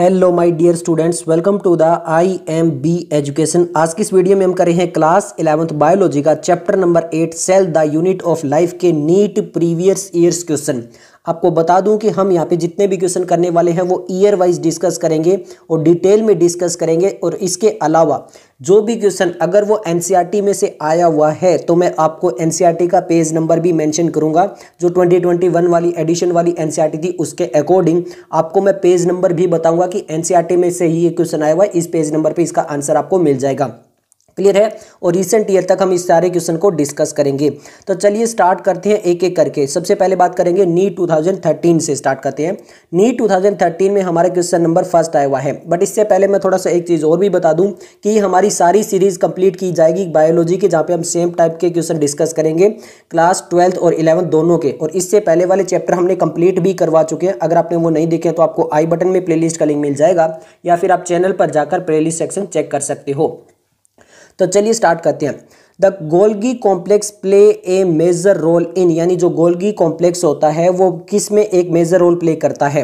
Hello my dear students welcome to the I M B education आज की इस video में हम कर रहे हैं क्लास इलेवंथ बायोलॉजी का chapter number eight cell the unit of life के नीट प्रीवियस ईयर्स क्वेश्चन आपको बता दूं कि हम यहाँ पे जितने भी क्वेश्चन करने वाले हैं वो ईयर वाइज डिस्कस करेंगे और डिटेल में डिस्कस करेंगे और इसके अलावा जो भी क्वेश्चन अगर वो एन e में से आया हुआ है तो मैं आपको एन e का पेज नंबर भी मेंशन करूंगा जो 2021 वाली एडिशन वाली एन e थी उसके अकॉर्डिंग आपको मैं पेज नंबर भी बताऊंगा कि एन में से ही ये क्वेश्चन आया हुआ है इस पेज नंबर पे इसका आंसर आपको मिल जाएगा क्लियर है और रिसेंट ईयर तक हम इस सारे क्वेश्चन को डिस्कस करेंगे तो चलिए स्टार्ट करते हैं एक एक करके सबसे पहले बात करेंगे नी 2013 से स्टार्ट करते हैं नी 2013 में हमारा क्वेश्चन नंबर फर्स्ट आया हुआ है बट इससे पहले मैं थोड़ा सा एक चीज़ और भी बता दूं कि हमारी सारी सीरीज़ कंप्लीट की जाएगी बायोलॉजी के जहाँ पर हम सेम टाइप के क्वेश्चन डिस्कस करेंगे क्लास ट्वेल्थ और इलेवंथ दोनों के और इससे पहले वाले चैप्टर हमने कंप्लीट भी करवा चुके हैं अगर आपने वो नहीं देखे तो आपको आई बटन में प्लेलिस्ट का लिंक मिल जाएगा या फिर आप चैनल पर जाकर प्लेलिस्ट सेक्शन चेक कर सकते हो तो चलिए स्टार्ट करते हैं the Golgi complex play a major role in यानी जो गोल्गी कॉम्प्लेक्स होता है वो किस में एक मेजर रोल प्ले करता है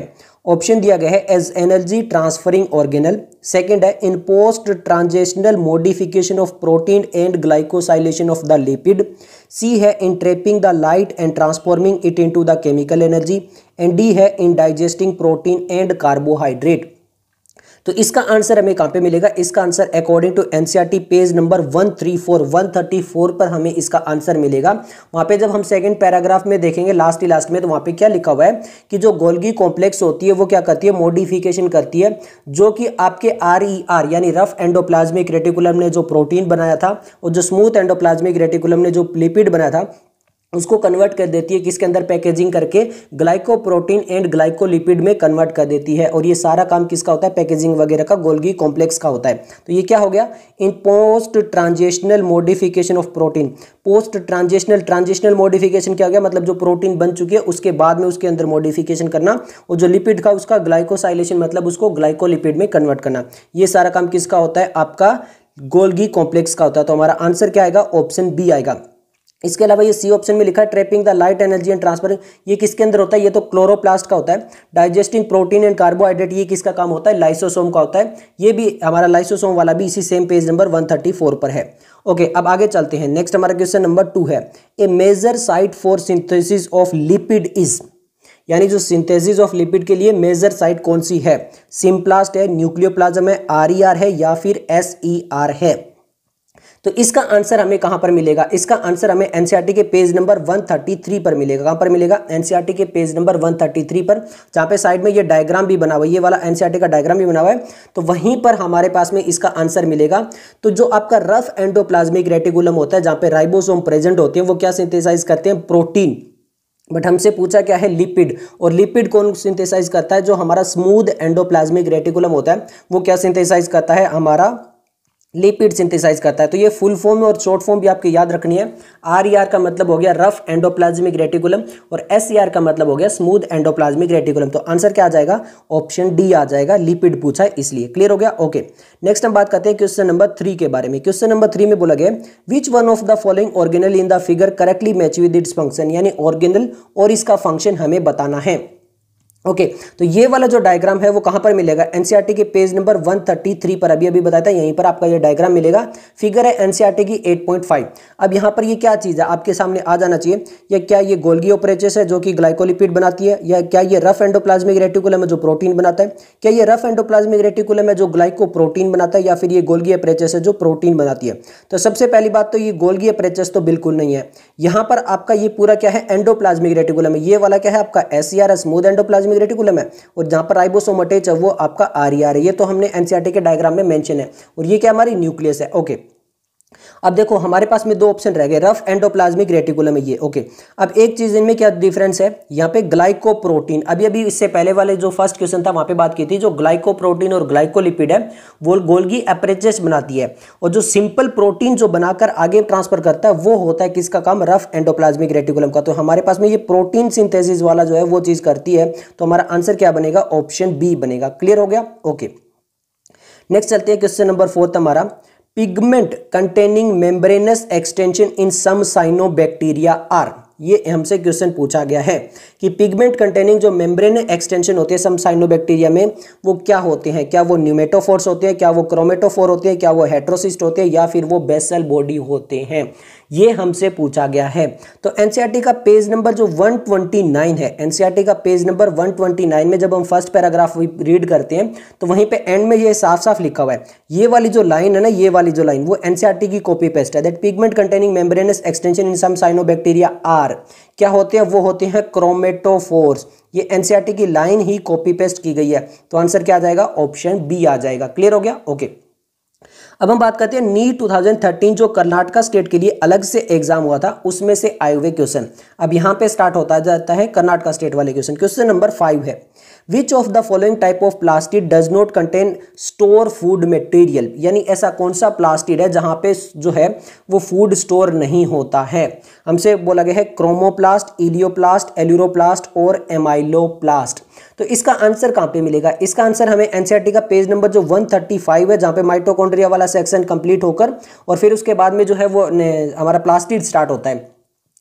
ऑप्शन दिया गया है as energy transferring organelle second है in post translational modification of protein and glycosylation of the lipid C है in trapping the light and transforming it into the chemical energy and D है in digesting protein and carbohydrate तो इसका answer हमें कहाँ पे मिलेगा इसका answer according to NCERT page number 134 134 पर हमें इसका आंसर मिलेगा वहाँ पे जब हम सेकंड पैराग्राफ में देखेंगे लास्ट ही लास्ट में तो वहाँ पे क्या लिखा हुआ है कि जो गोल्गी कॉम्प्लेक्स होती है वो क्या करती है मॉडिफिकेशन करती है जो कि आपके आर ई आर यानी रफ एंडोप्लाज्मिक रेटिकुलम ने जो प्रोटीन बनाया था और जो स्मूथ एंडोप्लाज्मिक रेटिकुलम ने जो लिपिड बनाया था उसको कन्वर्ट कर देती है किसके अंदर पैकेजिंग करके ग्लाइकोप्रोटीन एंड ग्लाइकोलिपिड में कन्वर्ट कर देती है और ये सारा काम किसका होता है पैकेजिंग वगैरह का गोल्गी कॉम्प्लेक्स का होता है तो ये क्या हो गया in post translational modification of protein post translational translational modification क्या हो गया मतलब जो प्रोटीन बन चुकी है उसके बाद में उसके अंदर मॉडिफिकेशन करना और जो लिपिड का उसका ग्लाइकोसाइलेशन मतलब उसको ग्लाइकोलिपिड में कन्वर्ट करना ये सारा काम किसका होता है आपका गोल्गी कॉम्प्लेक्स का होता है तो हमारा आंसर क्या आएगा ऑप्शन बी आएगा इसके अलावा ये सी ऑप्शन में लिखा है trapping the light energy and transfer ये किसके अंदर होता है ये तो क्लोरोप्लास्ट का होता है डाइजेस्टिंग प्रोटीन एंड कार्बोहाइड्रेट ये किसका काम होता है लाइसोसोम का होता है ये भी हमारा लाइसोसोम वाला भी इसी सेम पेज नंबर 134 पर है ओके okay, अब आगे चलते हैं नेक्स्ट हमारा क्वेश्चन नंबर टू है a major site for synthesis of lipid is यानी जो सिंथेसिस ऑफ लिपिड के लिए मेजर साइट कौन सी है सिम्प्लास्ट है न्यूक्लियोप्लाज्म है आर e है या फिर एस e है तो इसका आंसर हमें कहां पर मिलेगा इसका आंसर हमें एनसीआरटी e के पेज नंबर 133 पर मिलेगा कहां पर मिलेगा एनसीआरटी e के पेज नंबर 133 पर जहां पे साइड में ये डायग्राम भी बना हुआ है ये वाला एनसीआरटी e का डायग्राम भी बना हुआ है तो वहीं पर हमारे पास में इसका आंसर मिलेगा तो जो आपका रफ एंडोप्लाज्मिक रेटिकुलम होता है जहां पे राइबोसोम प्रेजेंट होते हैं वो क्या सिंथेसाइज करते हैं प्रोटीन बट हमसे पूछा क्या है लिपिड और लिपिड कौन सिंथेसाइज करता है जो हमारा स्मूथ एंडोप्लाज्मिक रेटिकुलम होता है वो क्या सिंथेसाइज करता है हमारा लिपिड सिंथेसाइज करता है तो ये फुल फॉर्म और शॉर्ट फॉर्म भी आपके याद रखनी है आर आर e का मतलब हो गया रफ एंडोप्लाज्मिक रेटिकुलम और एस आर e का मतलब हो गया स्मूथ एंडोप्लाज्मिक रेटिकुलम तो आंसर क्या आ जाएगा ऑप्शन डी आ जाएगा लिपिड पूछा है इसलिए क्लियर हो गया ओके नेक्स्ट हम बात करते हैं क्वेश्चन नंबर थ्री के बारे में क्वेश्चन नंबर थ्री में बोला गया which one of the following organelle in the figure correctly match with its function यानी ऑर्गेनल और इसका फंक्शन हमें बताना है ओके okay, तो ये वाला जो डायग्राम है वो कहां पर मिलेगा एनसीईआरटी e के पेज नंबर 133 पर अभी अभी बताया था यहीं पर आपका ये डायग्राम मिलेगा फिगर है एनसीईआरटी e की 8.5 अब यहां पर ये क्या चीज़ है आपके सामने आ जाना चाहिए या क्या ये गोल्गी ओपरेचेस है जो कि ग्लाइकोलिपिड बनाती है या क्या ये रफ एंडोप्लाज्मिक रेटिकुलम है जो प्रोटीन बनाता है क्या ये रफ एंडोप्लाज्मिक रेटिकुलम है जो ग्लाइको प्रोटीन बनाता है या फिर ये गोल्गी ओपरेचेस है जो प्रोटीन बनाती है तो सबसे पहली बात तो ये गोल्गी ओपरेचेस तो बिल्कुल नहीं है यहां पर आपका ये पूरा क्या है एंडोप्लाज्मिक रेटिकुलम है ये वाला क्या है आपका एस स्मूथ एंडोप्लाज्मिक में रेटिकुलम है और जहां पर राइबोसोम अटैच है वो आपका आर ये तो हमने एनसीआरटी e के डायग्राम में मैंशन है और ये क्या हमारी न्यूक्लियस है ओके अब देखो हमारे पास में दो ऑप्शन रह गए रफ एंडोप्लाज्मिक रेटिकुलम ये ओके अब एक चीज इनमें क्या डिफरेंस है यहाँ पे ग्लाइकोप्रोटीन अभी अभी इससे पहले वाले जो फर्स्ट क्वेश्चन था वहां पे बात की थी जो ग्लाइकोप्रोटीन और ग्लाइकोलिपिड है वो गोल्गी एपरेचस बनाती है और जो सिंपल प्रोटीन जो बनाकर आगे ट्रांसफर करता है वो होता है किसका काम रफ एंडोप्लाज्मिक रेटिकुलम का तो हमारे पास में ये प्रोटीन सिंथेसिस वाला जो है वो चीज करती है तो हमारा आंसर क्या बनेगा ऑप्शन बी बनेगा क्लियर हो गया ओके नेक्स्ट चलते हैं क्वेश्चन नंबर फोर्थ हमारा pigment containing membranous extension in some cyanobacteria are ये हमसे क्वेश्चन पूछा गया है कि पिगमेंट कंटेनिंग जो मेम्ब्रेन एक्सटेंशन होते हैं सम साइनोबैक्टीरिया में वो क्या होते हैं क्या वो न्यूमेटोफोर्स होते हैं क्या वो क्रोमेटोफोर होते हैं क्या वो हेट्रोसिस्ट होते हैं या फिर वो बेसल बॉडी होते हैं ये हमसे पूछा गया है तो एनसीईआरटी e का पेज नंबर जो 129 है एनसीईआरटी e का पेज नंबर 129 में जब हम फर्स्ट पैराग्राफ रीड करते हैं तो वहीं पे एंड में ये साफ साफ लिखा हुआ है ये वाली जो लाइन है ना ये वाली जो लाइन वो एनसीईआरटी e की कॉपी पेस्ट है that pigment containing membranous extension in some cyanobacteria are क्या होते हैं वो होते हैं क्रोमे टोमेटो फोर्स ये एनसीईआरटी e की लाइन ही कॉपी पेस्ट की गई है तो आंसर क्या आ जाएगा ऑप्शन बी आ जाएगा क्लियर हो गया ओके अब हम बात करते हैं नी 2013 जो कर्नाटका स्टेट के लिए अलग से एग्जाम हुआ था उसमें से आए हुए क्वेश्चन अब यहां पे स्टार्ट होता जाता है कर्नाटका स्टेट वाले क्वेश्चन क्वेश्चन नंबर फाइव है which of the following type of plastic does not contain store food material यानी ऐसा कौन सा प्लास्टिक है जहाँ पे जो है वो फूड स्टोर नहीं होता है हमसे बोला गया है क्रोमोप्लास्ट इलियोप्लास्ट एल्यूरोप्लास्ट और एमाइलोप्लास्ट तो इसका आंसर कहाँ पे मिलेगा इसका आंसर हमें एनसीईआरटी e का पेज नंबर जो 135 है जहाँ पे माइटोकॉन्ड्रिया वाला सेक्शन कंप्लीट होकर और फिर उसके बाद में जो है वो हमारा प्लास्टिक स्टार्ट होता है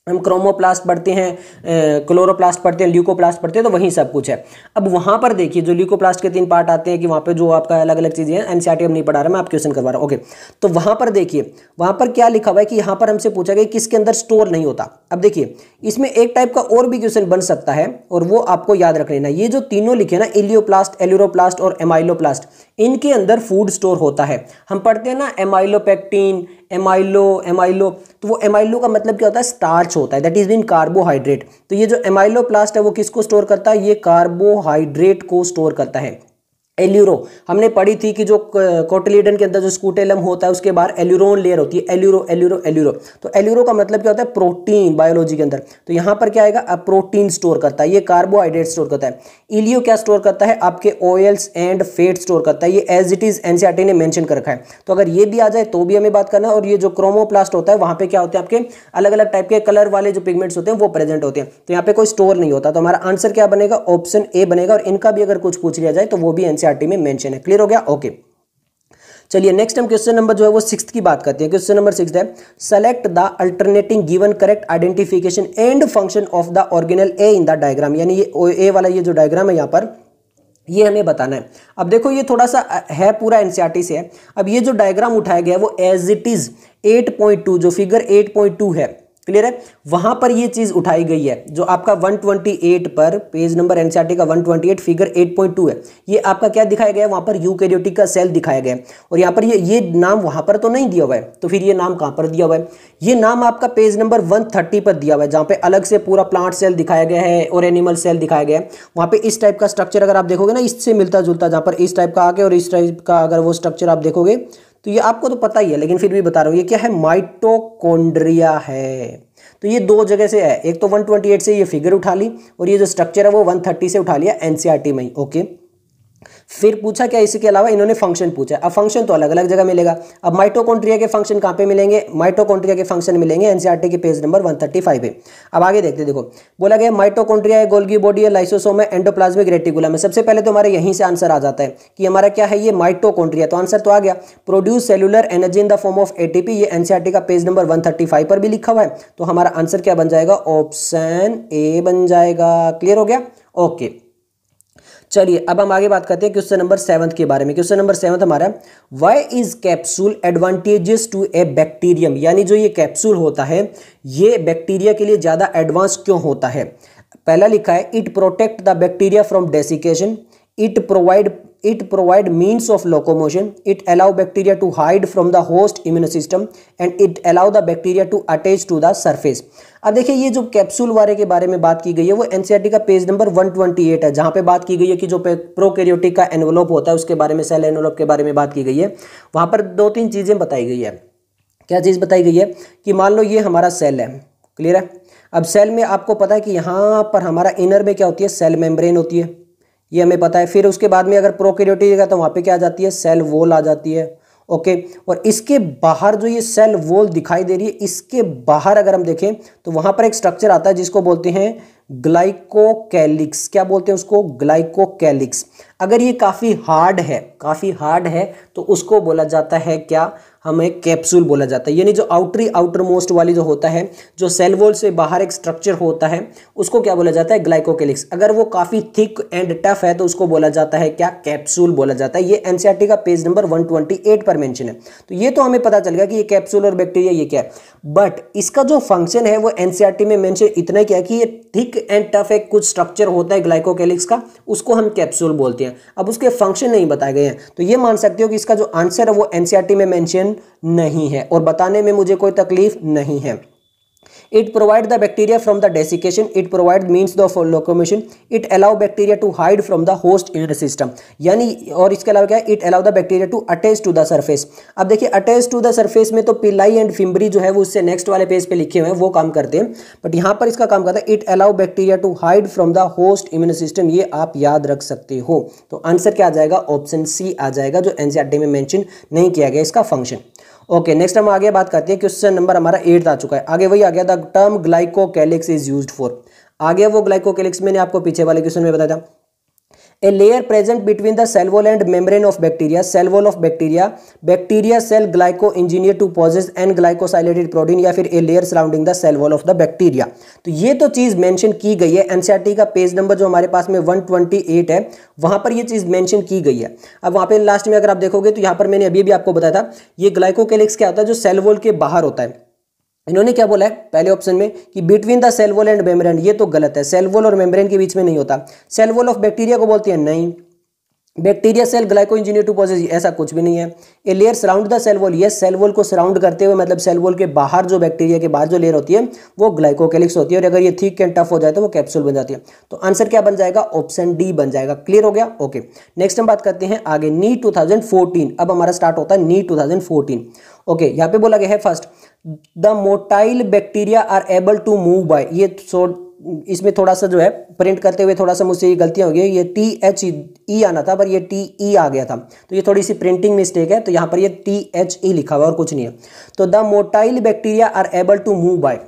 हम क्रोमोप्लास्ट पढ़ते हैं क्लोरोप्लास्ट पढ़ते हैं ल्यूकोप्लास्ट पढ़ते हैं तो वहीं सब कुछ है अब वहाँ पर देखिए जो ल्यूकोप्लास्ट के तीन पार्ट आते हैं कि वहाँ पे जो आपका अलग अलग चीज़ें हैं एनसीईआरटी हम नहीं पढ़ा रहा मैं आप क्वेश्चन करवा रहा हूँ ओके तो वहाँ पर देखिए वहाँ पर क्या लिखा हुआ है कि यहाँ पर हमसे पूछा गया कि किसके अंदर स्टोर नहीं होता अब देखिए इसमें एक टाइप का और भी क्वेश्चन बन सकता है और वो आपको याद रख लेना ये जो तीनों लिखे ना एलियोप्लास्ट एल्यूरोप्लास्ट और एमाइलोप्लास्ट इनके अंदर फूड स्टोर होता है हम पढ़ते हैं ना एमाइलोपेक्टीन एमाइलो एमाइलो तो वो एमाइलो का मतलब क्या होता है स्टार्च होता है दैट इज बीन कार्बोहाइड्रेट तो ये जो एमाइलो प्लास्ट है वो किसको स्टोर करता है ये कार्बोहाइड्रेट को स्टोर करता है एल्यूरो हमने पढ़ी थी कि जो कोटिलीडन के अंदर जो स्कूटेलम होता है उसके बाहर एल्यूरोन लेयर होती है एल्यूरो एल्यूरो एल्यूरो तो एल्यूरो का मतलब क्या होता है प्रोटीन बायोलॉजी के अंदर तो यहाँ पर क्या आएगा प्रोटीन स्टोर करता है ये कार्बोहाइड्रेट स्टोर करता है इलियो क्या स्टोर करता है आपके ऑयल्स एंड फेट स्टोर करता है ये एज इट इज एनसीआरटी ने मैंशन कर रखा है तो अगर ये भी आ जाए तो भी हमें बात करना और ये जो क्रोमोप्लास्ट होता है वहाँ पर क्या होते हैं आपके अलग अलग टाइप के कलर वाले जो पिगमेंट्स होते हैं वो प्रेजेंट होते हैं तो यहाँ पे कोई स्टोर नहीं होता तो हमारा आंसर क्या बनेगा ऑप्शन ए बनेगा और इनका भी अगर कुछ पूछ लिया जाए तो वो भी एनसीआर एनसीआरटी में मेंशन है क्लियर हो गया ओके चलिए नेक्स्ट हम क्वेश्चन नंबर जो है वो सिक्स की बात करते हैं क्वेश्चन नंबर सिक्स है select the alternating given correct identification and function of the organelle A in the diagram यानी ये ए वाला ये जो डायग्राम है यहाँ पर ये हमें बताना है अब देखो ये थोड़ा सा है पूरा एनसीआरटी से है अब ये जो डायग्राम उठाया गया है वो एज इट इज 8.2 जो फिगर 8.2 है क्लियर है वहां पर ये चीज उठाई गई है जो आपका 128 पर पेज नंबर एनसीआरटी का 128 फिगर 8.2 है ये आपका क्या दिखाया गया वहां पर यूकैरियोटिक का सेल दिखाया गया और यहाँ पर ये ये नाम वहां पर तो नहीं दिया हुआ है तो फिर ये नाम कहां पर दिया हुआ है ये नाम आपका पेज नंबर 130 पर दिया हुआ है जहां पर अलग से पूरा प्लांट सेल दिखाया गया है और एनिमल सेल दिखाया गया है वहां पर इस टाइप का स्ट्रक्चर अगर आप देखोगे ना इससे मिलता जुलता जहां पर इस टाइप का आगे और इस टाइप का अगर वो स्ट्रक्चर आप देखोगे तो ये आपको तो पता ही है लेकिन फिर भी बता रहा हूँ ये क्या है माइटोकोन्ड्रिया है तो ये दो जगह से है एक तो 128 से ये फिगर उठा ली और ये जो स्ट्रक्चर है वो 130 से उठा लिया एनसीईआरटी में ओके फिर पूछा क्या इसके अलावा इन्होंने फंक्शन पूछा अब फंक्शन तो अलग अलग जगह मिलेगा अब माइटोकॉन्ट्रिया के फंक्शन कहाँ पे मिलेंगे माइटोकॉन्ट्रिया के फंक्शन मिलेंगे एनसीआरटी e के पेज नंबर 135 पे अब आगे देखते देखो बोला गया माइटोकॉन्ट्रिया है गोल्गी बॉडी है लाइसोसोम है एंडोप्लाज्मिक रेटिकुलम में सबसे पहले तो हमारे यहीं से आंसर आ जाता है कि हमारा क्या है ये माइटोकॉन्ट्रिया तो आंसर तो आ गया produce cellular energy in the form of ATP ये एनसीआरटी e का पेज नंबर फाइव पर भी लिखा हुआ है तो हमारा आंसर क्या बन जाएगा ऑप्शन ए बन जाएगा क्लियर हो गया ओके okay. चलिए अब हम आगे बात करते हैं क्वेश्चन नंबर सेवंथ के बारे में क्वेश्चन नंबर सेवंथ हमारा why is capsule advantages to a bacterium यानी जो ये कैप्सूल होता है ये बैक्टीरिया के लिए ज़्यादा एडवांस क्यों होता है पहला लिखा है it protect the bacteria from desiccation it provide it provide means of locomotion it allow bacteria to hide from the host immune system and it allow the bacteria to attach to the surface अब देखिए ये जो capsule वाले के बारे में बात की गई है वो एनसीआरटी e का पेज नंबर 128 है जहाँ पे बात की गई है कि जो प्रोकैरियोटिक का एनवलोप होता है उसके बारे में सेल एनवलोप के बारे में बात की गई है वहाँ पर दो तीन चीज़ें बताई गई है क्या चीज़ बताई गई है कि मान लो ये हमारा सेल है क्लियर है अब सेल में आपको पता है कि यहाँ पर हमारा इनर में क्या होती है सेल मेम्ब्रेन होती है ये हमें पता है फिर उसके बाद में अगर प्रोकैरियोटिक तो वहाँ पे क्या आ जाती है सेल वॉल आ जाती है ओके और इसके बाहर जो ये सेल वॉल दिखाई दे रही है इसके बाहर अगर हम देखें तो वहाँ पर एक स्ट्रक्चर आता है जिसको बोलते हैं ग्लाइकोकैलिक्स क्या बोलते हैं उसको ग्लाइकोकैलिक्स अगर ये काफ़ी हार्ड है काफ़ी हार्ड है तो उसको बोला जाता है क्या हमें कैप्सूल बोला जाता है यानी जो आउटरी आउटर मोस्ट वाली जो होता है जो सेल वॉल से बाहर एक स्ट्रक्चर होता है उसको क्या बोला जाता है ग्लाइकोकेलिक्स अगर वो काफ़ी थिक एंड टफ है तो उसको बोला जाता है क्या कैप्सूल बोला जाता है ये एन e का पेज नंबर 128 पर मैंशन है तो ये तो हमें पता चल गया कि ये कैप्सूल और बैक्टीरिया ये क्या है बट इसका जो फंक्शन है वो एन e में मैंशन इतना क्या कि ये थिक एंड टफ एक कुछ स्ट्रक्चर होता है ग्लाइकोकेलिक्स का उसको हम कैप्सूल बोलते हैं अब उसके फंक्शन नहीं बताए गए हैं तो ये मान सकते हो कि इसका जो आंसर है वो एन e में मैंशन नहीं है और बताने में मुझे कोई तकलीफ नहीं है it provide the bacteria from the desiccation it provide means the locomotion it allow bacteria to hide from the host in system यानी और इसके अलावा क्या it allow the bacteria to attach to the surface अब देखिए attach to the surface में तो पिलाई एंड फिम्बरी जो है वो उससे नेक्स्ट वाले पेज पे लिखे हुए हैं वो काम करते हैं बट यहाँ पर इसका काम करता है it allow bacteria to hide from the host immune system ये आप याद रख सकते हो तो आंसर क्या आ जाएगा ऑप्शन सी आ जाएगा जो एनसीआर में मैंशन नहीं किया गया इसका फंक्शन ओके नेक्स्ट हम आगे बात करते हैं क्वेश्चन नंबर हमारा एट आ चुका है आगे वही आ गया the term glycocalyx is use for आगे वो ग्लाइकोकैलिक्स मैंने आपको पीछे वाले क्वेश्चन में बताया था a layer present between the cell wall and membrane of bacteria cell wall of bacteria bacteria cell glyco engineer to poses and glycosylated protein या फिर a layer surrounding the cell wall of the bacteria तो ये तो चीज mention की गई है NCERT का पेज नंबर जो हमारे पास में वन ट्वेंटी एट है वहां पर ये चीज मेंशन की गई है अब वहां पे लास्ट में अगर आप देखोगे तो यहां पर मैंने अभी भी आपको बताया था ये ग्लाइकोकेलिक्स क्या होता है जो सेलवोल के बाहर होता है इन्होंने क्या बोला है पहले ऑप्शन में कि between the cell and membrane ये तो गलत है सेलवोल और मेम्ब्रेन के बीच में नहीं होता सेलवोल ऑफ बैक्टीरिया को बोलते हैं नहीं bacteria cell glyco engineer to poses ऐसा कुछ भी नहीं है a layer surround the cell ये सेल को सराउंड करते हुए मतलब सेलवोल के बाहर जो बैक्टीरिया के बाहर जो लेयर होती है वो ग्लाइकोकेलिक्स होती है और अगर ये थिक एंड टफ हो जाए तो वो कैप्सूल बन जाती है तो आंसर क्या बन जाएगा ऑप्शन डी बन जाएगा क्लियर हो गया ओके नेक्स्ट हम बात करते हैं आगे नी टू e अब हमारा स्टार्ट होता है नी टू e ओके यहाँ पे बोला गया है first the motile bacteria are able to move by ये इसमें थोड़ा सा जो है प्रिंट करते हुए थोड़ा सा मुझसे ये गलतियाँ हो गई ये टी एच ई आना था पर ये टी ई e आ गया था तो ये थोड़ी सी प्रिंटिंग मिस्टेक है तो यहाँ पर ये टी एच ई लिखा हुआ और कुछ नहीं है तो the motile bacteria are able to move by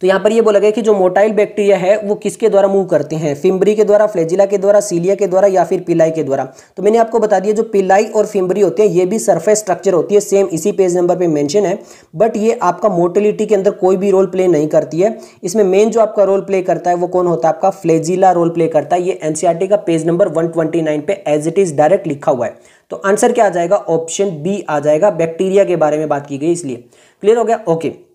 तो यहाँ पर ये बोला गया कि जो मोटाइल बैक्टीरिया है वो किसके द्वारा मूव करते हैं फिम्बरी के द्वारा फ्लेजिला के द्वारा सीलिया के द्वारा या फिर पिलाई के द्वारा तो मैंने आपको बता दिया जो पिलाई और फिम्बरी होती है ये भी सरफेस स्ट्रक्चर होती है सेम इसी पेज नंबर पर मैंशन है बट ये आपका मोटिलिटी के अंदर कोई भी रोल प्ले नहीं करती है इसमें मेन जो आपका रोल प्ले करता है वो कौन होता है आपका फ्लेजिला रोल प्ले करता है ये एनसीईआरटी का पेज नंबर वन पे एज इट इज डायरेक्ट लिखा हुआ है तो आंसर क्या आ जाएगा ऑप्शन बी आ जाएगा बैक्टीरिया के बारे में बात की गई इसलिए क्लियर हो गया ओके okay.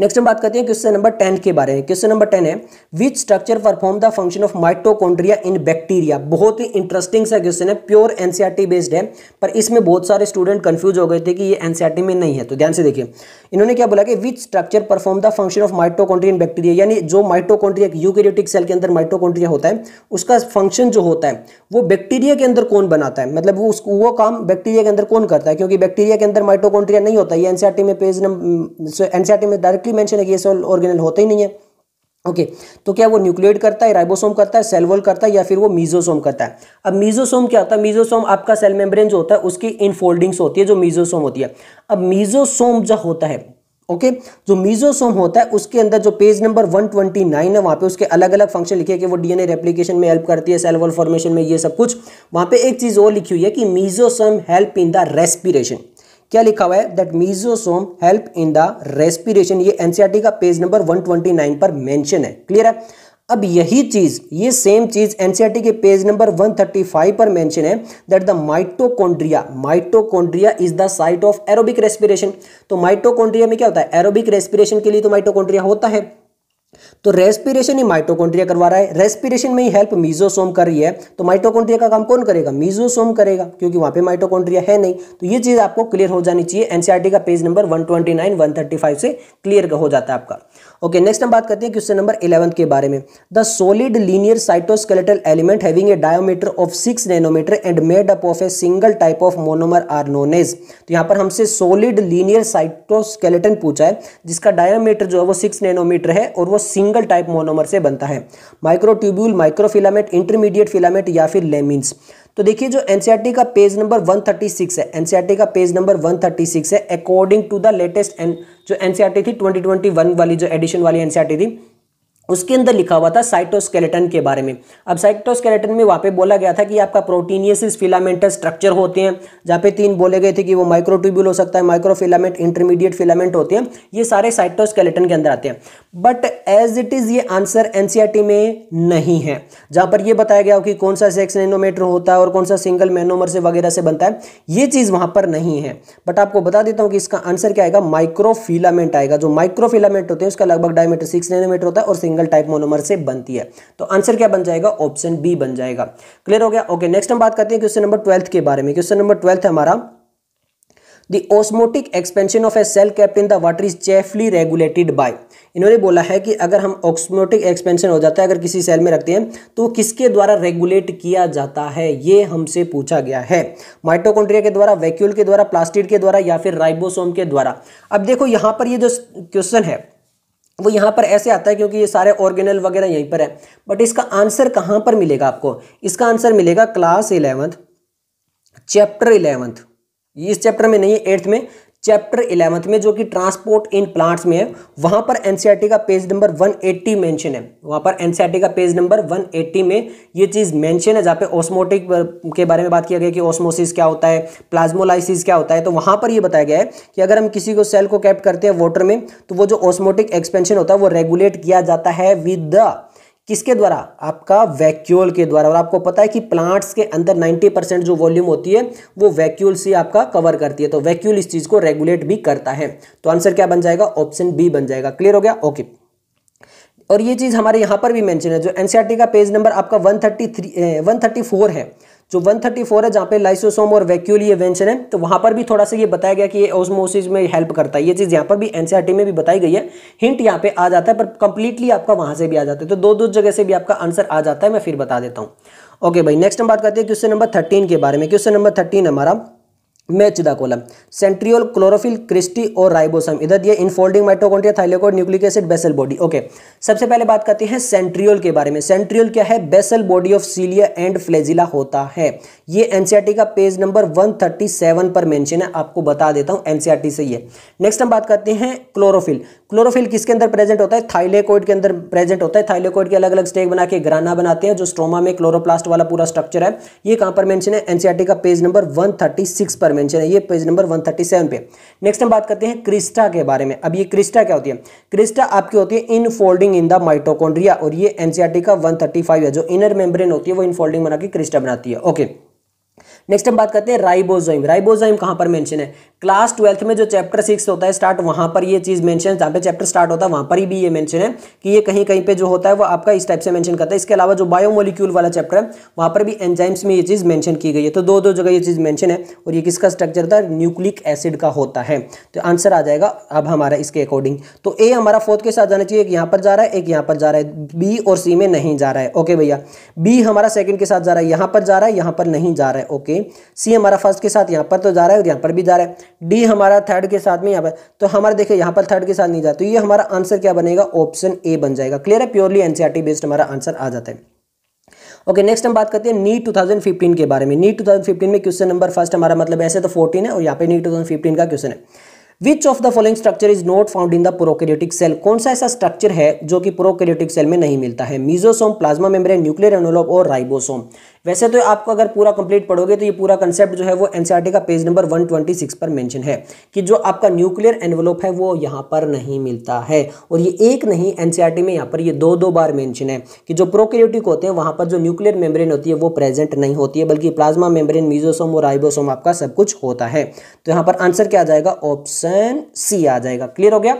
नेक्स्ट हम बात करते हैं क्वेश्चन नंबर टेन के बारे में क्वेश्चन नंबर टेन है which structure perform the function of mitochondria in bacteria बहुत ही इंटरेस्टिंग सा क्वेश्चन है प्योर एनसीआरटी बेस्ड है पर इसमें बहुत सारे स्टूडेंट कंफ्यूज हो गए थे कि ये एनसीआरटी e में नहीं है तो ध्यान से देखिए इन्होंने क्या बोला कि which structure perform the function of mitochondria in bacteria यानी जो माइटोकॉन्ड्रिया यूकेरियोटिक सेल के अंदर माइटोकॉन्ड्रिया होता है उसका फंक्शन जो होता है वो बैक्टीरिया के अंदर कौन बनाता है मतलब वो वो काम बैक्टीरिया के अंदर कौन करता है क्योंकि बैक्टीरिया के अंदर माइटोकॉन्ड्रिया नहीं होता ये एनसीआरटी e में पेज नंबर एनसीआरटी में डायरेक्ट डायरेक्टली मैंशन है कि ये सेल ऑर्गेनल होते ही नहीं है ओके okay, तो क्या वो न्यूक्लिएट करता है राइबोसोम करता है सेलवोल करता है या फिर वो मीजोसोम करता है अब मीजोसोम क्या होता है मीजोसोम आपका सेल मेम्ब्रेन जो होता है उसकी इनफोल्डिंग्स होती है जो मीजोसोम होती है अब मीजोसोम जो होता है ओके okay? जो मीजोसोम होता है उसके अंदर जो पेज नंबर 129 है वहाँ पे उसके अलग अलग फंक्शन लिखे कि वो डीएनए रेप्लिकेशन में हेल्प करती है सेलवोल फॉर्मेशन में ये सब कुछ वहाँ पे एक चीज़ और लिखी हुई है कि mesosome help in the respiration क्या लिखा हुआ है that mesosome help in the respiration ये एनसीआरटी e का पेज नंबर 129 पर मेंशन है क्लियर है अब यही चीज ये सेम चीज एनसीआरटी e के पेज नंबर 135 पर मेंशन है that the mitochondria mitochondria is the site of aerobic respiration तो माइटोकॉन्ड्रिया में क्या होता है एरोबिक रेस्पिरेशन के लिए तो माइटोकॉन्ड्रिया होता है तो रेस्पिरेशन ही माइटोकॉन्ड्रिया करवा रहा है रेस्पिरेशन में ही हेल्प मीजोसोम कर रही है तो माइटोकॉन्ड्रिया का काम कौन करेगा मीजोसोम करेगा क्योंकि वहां पे माइटोकॉन्ड्रिया है नहीं तो ये चीज आपको क्लियर हो जानी चाहिए एनसीईआरटी e का पेज नंबर 129 135 से क्लियर हो जाता है आपका ओके नेक्स्ट हम बात करते हैं क्वेश्चन नंबर इलेवन के बारे में the solid linear cytoskeletal element having a diameter of six nanometer and made up of a single type of monomer are known as तो यहाँ पर हमसे सोलिड लीनियर साइटोस्केलेटन पूछा है जिसका डायोमीटर जो है वो सिक्स नैनोमीटर है और वो सिंगल टाइप मोनोमर से बनता है माइक्रोट्यूब्यूल माइक्रोफिलामेंट इंटरमीडिएट फिलामेंट या फिर लेमिन्स तो देखिए जो एनसीईआरटी e का पेज नंबर 136 है एनसीईआरटी e का पेज नंबर 136 है according to the latest an जो एनसीआरटी e थी 2021 वाली जो एडिशन वाली एनसीआर थी उसके अंदर लिखा हुआ था साइटोस्केलेटन के बारे में अब साइटोस्केलेटन में वहाँ पे बोला गया था कि आपका प्रोटीनियसिस फिलामेंटस स्ट्रक्चर होते हैं जहाँ पे तीन बोले गए थे कि वो माइक्रोट्यूब्यूल हो सकता है माइक्रोफिलामेंट इंटरमीडिएट फिलामेंट होते हैं ये सारे साइटोस्केलेटन के अंदर आते हैं बट एज इट इज़ ये आंसर एन e में नहीं है जहाँ पर यह बताया गया कि कौन सा सेक्स नैनोमीटर होता है और कौन सा सिंगल मैनोमर से वगैरह से बनता है ये चीज़ वहाँ पर नहीं है बट आपको बता देता हूँ कि इसका आंसर क्या आएगा माइक्रोफिलामेंट आएगा जो माइक्रोफिलामेंट होते हैं उसका लगभग डायमीटर सिक्स नैनोमीटर होता है और सिंगल सिंगल टाइप मोनोमर से बनती है तो आंसर क्या बन जाएगा ऑप्शन बी बन जाएगा क्लियर हो गया ओके नेक्स्ट हम बात करते हैं क्वेश्चन नंबर ट्वेल्थ के बारे में क्वेश्चन नंबर ट्वेल्थ है हमारा The osmotic expansion of a cell kept in the water is chiefly regulated by इन्होंने बोला है कि अगर हम osmotic expansion हो जाता है अगर किसी cell में रखते हैं तो किसके द्वारा regulate किया जाता है ये हमसे पूछा गया है mitochondria के द्वारा vacuole के द्वारा plastid के द्वारा या फिर ribosome के द्वारा अब देखो यहाँ पर ये जो question है वो यहाँ पर ऐसे आता है क्योंकि ये सारे ऑर्गेनल वगैरह यहीं पर है बट इसका आंसर कहाँ पर मिलेगा आपको इसका आंसर मिलेगा क्लास इलेवंथ चैप्टर इलेवंथ इस चैप्टर में नहीं है एट्थ में चैप्टर इलेवंथ में जो कि ट्रांसपोर्ट इन प्लांट्स में है वहां पर एनसीईआरटी e का पेज नंबर 180 मेंशन है वहां पर एनसीईआरटी e का पेज नंबर 180 में ये चीज मेंशन है जहां पे ऑस्मोटिक के बारे में बात किया गया कि ऑस्मोसिस क्या होता है प्लाज्मोलाइसिस क्या होता है तो वहां पर ये बताया गया है कि अगर हम किसी को सेल को कैप्ट करते हैं वाटर में तो वो जो ऑस्मोटिक एक्सपेंशन होता है वो रेगुलेट किया जाता है विद द किसके द्वारा आपका वैक्यूल के द्वारा और आपको पता है कि प्लांट्स के अंदर 90 परसेंट जो वॉल्यूम होती है वो वैक्यूल से आपका कवर करती है तो वैक्यूल इस चीज़ को रेगुलेट भी करता है तो आंसर क्या बन जाएगा ऑप्शन बी बन जाएगा क्लियर हो गया ओके और ये चीज़ हमारे यहां पर भी मेंशन है जो एनसीआरटी e का पेज नंबर आपका one thirty three one thirty four है जो 134 है जहाँ पे लाइसोसोम और वैक्यूल ये वेंशन है तो वहाँ पर भी थोड़ा सा ये बताया गया कि ये ओसमोसिस में हेल्प करता है ये चीज़ यहाँ पर भी एनसीआरटी में भी बताई गई है हिंट यहाँ पे आ जाता है पर कंप्लीटली आपका वहाँ से भी आ जाता है तो दो दो जगह से भी आपका आंसर आ जाता है मैं फिर बता देता हूँ ओके भाई नेक्स्ट हम बात करते हैं क्वेश्चन नंबर थर्टीन के बारे में क्वेश्चन नंबर थर्टीन हमारा match the column centriole chlorophyll cristae और राइबोसम इधर ये infolding mitochondria mitochondria thylakoid nucleic acid basal body okay सबसे पहले बात करते हैं सेंट्रियोल के बारे में सेंट्रियोल क्या है basal body of cilia and flagella होता है ये एनसीआरटी का पेज नंबर 137 पर मेंशन है आपको बता देता हूँ एनसीआरटी से ये नेक्स्ट हम बात करते हैं क्लोरोफिल क्लोरोफिल किसके अंदर प्रेजेंट होता है थाइलेकोइड के अंदर प्रेजेंट होता है थाइलेकोइड के अलग अलग स्टेक बना के ग्राना बनाते हैं जो स्ट्रोमा में क्लोरोप्लास्ट वाला पूरा स्ट्रक्चर है ये कहाँ पर मैंशन है एनसीआरटी e का पेज नंबर 136 पर मैंशन है ये पेज नंबर 137 पे नेक्स्ट हम बात करते हैं क्रिस्टा के बारे में अब ये क्रिस्टा क्या होती है क्रिस्टा आपकी होती है infolding in the mitochondria और ये एनसीआरटी e का वन है जो इनर मेम्ब्रेन होती है वो इन फोल्डिंग बना के क्रिस्टा बनाती है ओके okay. नेक्स्ट हम बात करते हैं राइबोजोइम राइबोजोइम कहां पर मेंशन है क्लास ट्वेल्थ में जो चैप्टर सिक्स होता है स्टार्ट वहां पर ये चीज़ मेंशन है जहां पे चैप्टर स्टार्ट होता है वहां पर ही भी ये मेंशन है कि ये कहीं कहीं पे जो होता है वो आपका इस टाइप से मेंशन करता है इसके अलावा जो बायोमोलिक्यूल वाला चैप्टर है वहाँ पर भी एंजाइम्स में ये चीज़ मेंशन की गई है तो दो दो जगह ये चीज़ मेंशन है और ये किसका स्ट्रक्चर था न्यूक्लिक एसिड का होता है तो आंसर आ जाएगा अब हमारा इसके अकॉर्डिंग तो ए हमारा फोर्थ के साथ जाना चाहिए एक यहाँ पर जा रहा है एक यहाँ पर जा रहा है बी और सी में नहीं जा रहा है ओके भैया बी हमारा सेकेंड के साथ जा रहा है यहाँ पर जा रहा है यहाँ पर नहीं जा रहा है ओके पे सी हमारा फर्स्ट के साथ यहाँ पर तो जा रहा है और यहाँ पर भी जा रहा है डी हमारा थर्ड के साथ में यहाँ पर तो हमारा देखिए यहाँ पर थर्ड के साथ नहीं जाता तो ये हमारा आंसर क्या बनेगा ऑप्शन ए बन जाएगा क्लियर है प्योरली एनसीआरटी बेस्ड हमारा आंसर आ जाता है ओके नेक्स्ट हम बात करते हैं नीट 2015 के बारे में नीट 2015 में क्वेश्चन नंबर फर्स्ट हमारा मतलब ऐसे तो 14 है और यहाँ पे नीट 2015 का क्वेश्चन है which of the following structure is not found in the prokaryotic cell कौन सा ऐसा स्ट्रक्चर है जो कि प्रोकैरियोटिक सेल में नहीं मिलता है mesosome plasma membrane nuclear envelope और राइबोसोम वैसे तो आपको अगर पूरा कंप्लीट पढ़ोगे तो ये पूरा कंसेप्ट जो है वो एनसीआरटी e का पेज नंबर 126 पर मेंशन है कि जो आपका न्यूक्लियर एनवलोप है वो यहाँ पर नहीं मिलता है और ये एक नहीं एनसीआरटी e में यहाँ पर ये दो दो बार मेंशन है कि जो प्रोक्रियोटिक होते हैं वहाँ पर जो न्यूक्लियर मेम्ब्रेन होती है वो प्रेजेंट नहीं होती है बल्कि प्लाज्मा मेम्ब्रेन मीजोसोम और राइबोसोम आपका सब कुछ होता है तो यहाँ पर आंसर क्या आ जाएगा ऑप्शन सी आ जाएगा क्लियर हो गया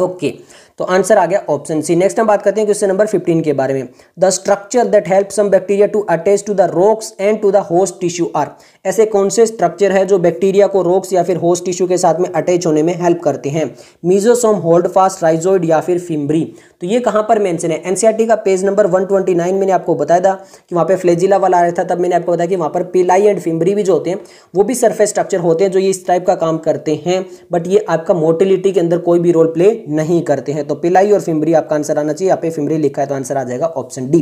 ओके okay. तो आंसर आ गया ऑप्शन सी नेक्स्ट हम बात करते हैं क्वेश्चन नंबर 15 के बारे में the structure that help some bacteria to attach to the rocks and to the host tissue are ऐसे कौन से स्ट्रक्चर है जो बैक्टीरिया को रोक्स या फिर होस्ट टिश्यू के साथ में अटैच होने में हेल्प करते हैं मीजोसोम होल्ड फास्ट राइजोइड या फिर फिम्बरी तो ये कहाँ पर मेंशन है एनसीआरटी e का पेज नंबर 129 मैंने आपको बताया था कि वहाँ पे फ्लेजिला वाला आ रहा था तब मैंने आपको बताया कि वहाँ पर पिलाई एंड फिम्बरी भी जो होते हैं वो भी सरफेस स्ट्रक्चर होते हैं जो ये इस टाइप का काम करते हैं बट ये आपका मोटिलिटी के अंदर कोई भी रोल प्ले नहीं करते हैं तो पिलाई और फिम्बरी आपका आंसर आना चाहिए यहाँ पे फिम्बरी लिखा है तो आंसर आ जाएगा ऑप्शन डी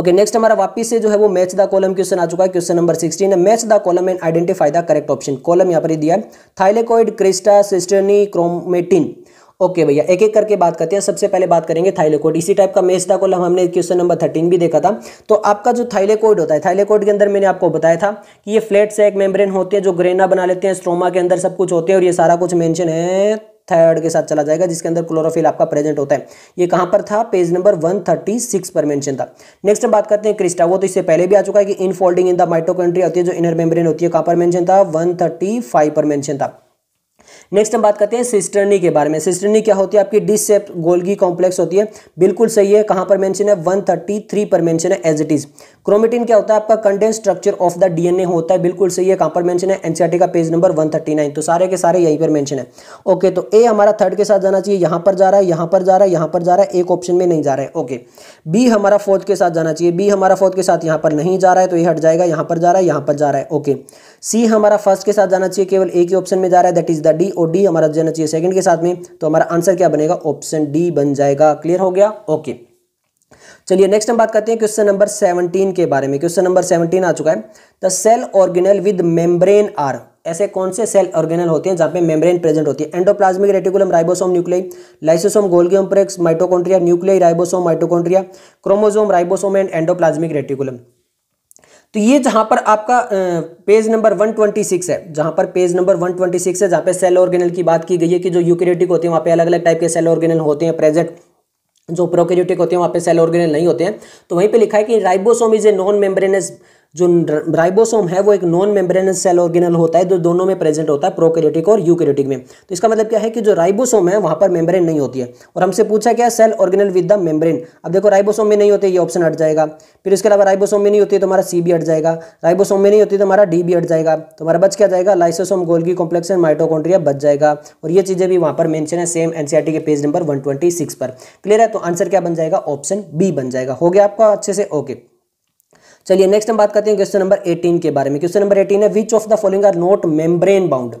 ओके नेक्स्ट हमारा वापस से जो है वो मैच द कॉलम क्वेश्चन आ चुका है क्वेश्चन नंबर सिक्सटीन है match the column and identify the correct option column यहाँ पर ही दिया है thylakoid crista cisternae chromatin okay भैया एक एक करके बात करते हैं सबसे पहले बात करेंगे थाइलेकोड इसी टाइप का मेच द कॉलम हमने क्वेश्चन नंबर थर्टीन भी देखा था तो आपका जो थाइलेकोड होता है थाइलेकोड के अंदर मैंने आपको बताया था कि ये फ्लैट से एक मेम्ब्रेन होते हैं जो ग्रेना बना लेते हैं स्ट्रोमा के अंदर सब कुछ होते हैं और ये सारा कुछ मैंशन है थायराइड के साथ चला जाएगा जिसके अंदर क्लोरोफिल आपका प्रेजेंट होता है ये कहां पर था पेज नंबर 136 पर मेंशन था नेक्स्ट बात करते हैं क्रिस्टा वो तो इससे पहले भी आ चुका है कि infolding in the mitochondria होती है जो इनर मेम्ब्रेन होती है कहाँ पर मेंशन था 135 पर मेंशन था नेक्स्ट हम बात करते हैं सिस्टर्नी के बारे में सिस्टर्नी क्या होती है आपकी डिससेप गोल्गी कॉम्प्लेक्स होती है बिल्कुल सही है कहाँ पर मेंशन है 133 पर मेंशन है एज इट इज क्रोमेटिन क्या होता है आपका condense structure of the DNA होता है बिल्कुल सही है कहाँ पर मेंशन है एनसीआरटी का पेज नंबर 139 तो सारे के सारे यहीं पर मेंशन है ओके तो ए हमारा थर्ड के साथ जाना चाहिए यहाँ पर जा रहा है यहाँ पर जा रहा है यहाँ पर जा रहा है एक ऑप्शन में नहीं जा रहा है ओके बी हमारा फोर्थ के साथ जाना चाहिए बी हमारा फोर्थ के साथ यहाँ पर नहीं जा रहा है तो ये हट जाएगा यहाँ पर जा रहा है यहाँ पर जा रहा है ओके सी हमारा फर्स्ट के साथ जाना चाहिए केवल ए के ऑप्शन में जा रहा है दैट इज द डी और डी हमारा जाना चाहिए सेकंड के साथ में तो हमारा आंसर क्या बनेगा ऑप्शन डी बन जाएगा क्लियर हो गया ओके चलिए नेक्स्ट हम बात करते हैं क्वेश्चन नंबर 17 के बारे में क्वेश्चन नंबर 17 आ चुका है the cell organelle with membrane are ऐसे कौन से सेल ऑर्गेनल होते हैं जहां पे मेम्ब्रेन प्रेजेंट होती है endoplasmic reticulum ribosome nuclei lysosome Golgi complex mitochondria nuclei ribosome mitochondria chromosome ribosome and endoplasmic reticulum तो ये जहां पर आपका पेज नंबर 126 है जहां पर पेज नंबर 126 है जहां पे सेल ऑर्गेनल की बात की गई है कि जो यूक्रेटिक होते हैं वहां पे अलग अलग टाइप के सेल ऑर्गेनल होते हैं प्रेजेंट जो प्रोकेरियोटिक होते हैं वहां पे सेल ऑर्गेनल नहीं होते हैं तो वहीं पे लिखा है कि ribosome is a non membranous जो राइबोसोम है वो एक नॉन मेम्ब्रेनस सेल ऑर्गेनल होता है जो दोनों में प्रेजेंट होता है प्रोकैरियोटिक और यूकैरियोटिक में तो इसका मतलब क्या है कि जो राइबोसोम है वहां पर मेम्ब्रेन नहीं होती है और हमसे पूछा क्या cell organelle with the membrane अब देखो राइबोसोम में नहीं होती ये ऑप्शन हट जाएगा फिर इसके अलावा राइबोसोम में नहीं होती तो हमारा सी भी हट जाएगा राइबोसोम में नहीं होती तो हमारा डी भी हट जाएगा तो हमारा बच क्या जाएगा lysosome Golgi complex and mitochondria बच जाएगा और ये चीज़ें भी वहाँ पर मैंशन है सेम एनसीआरटी के पेज नंबर सिक्स पर क्लियर है तो आंसर क्या बन जाएगा ऑप्शन बी बन जाएगा हो गया आपका अच्छे से ओके okay. चलिए नेक्स्ट हम बात करते हैं क्वेश्चन नंबर 18 के बारे में क्वेश्चन नंबर 18 है which of the following are not membrane bound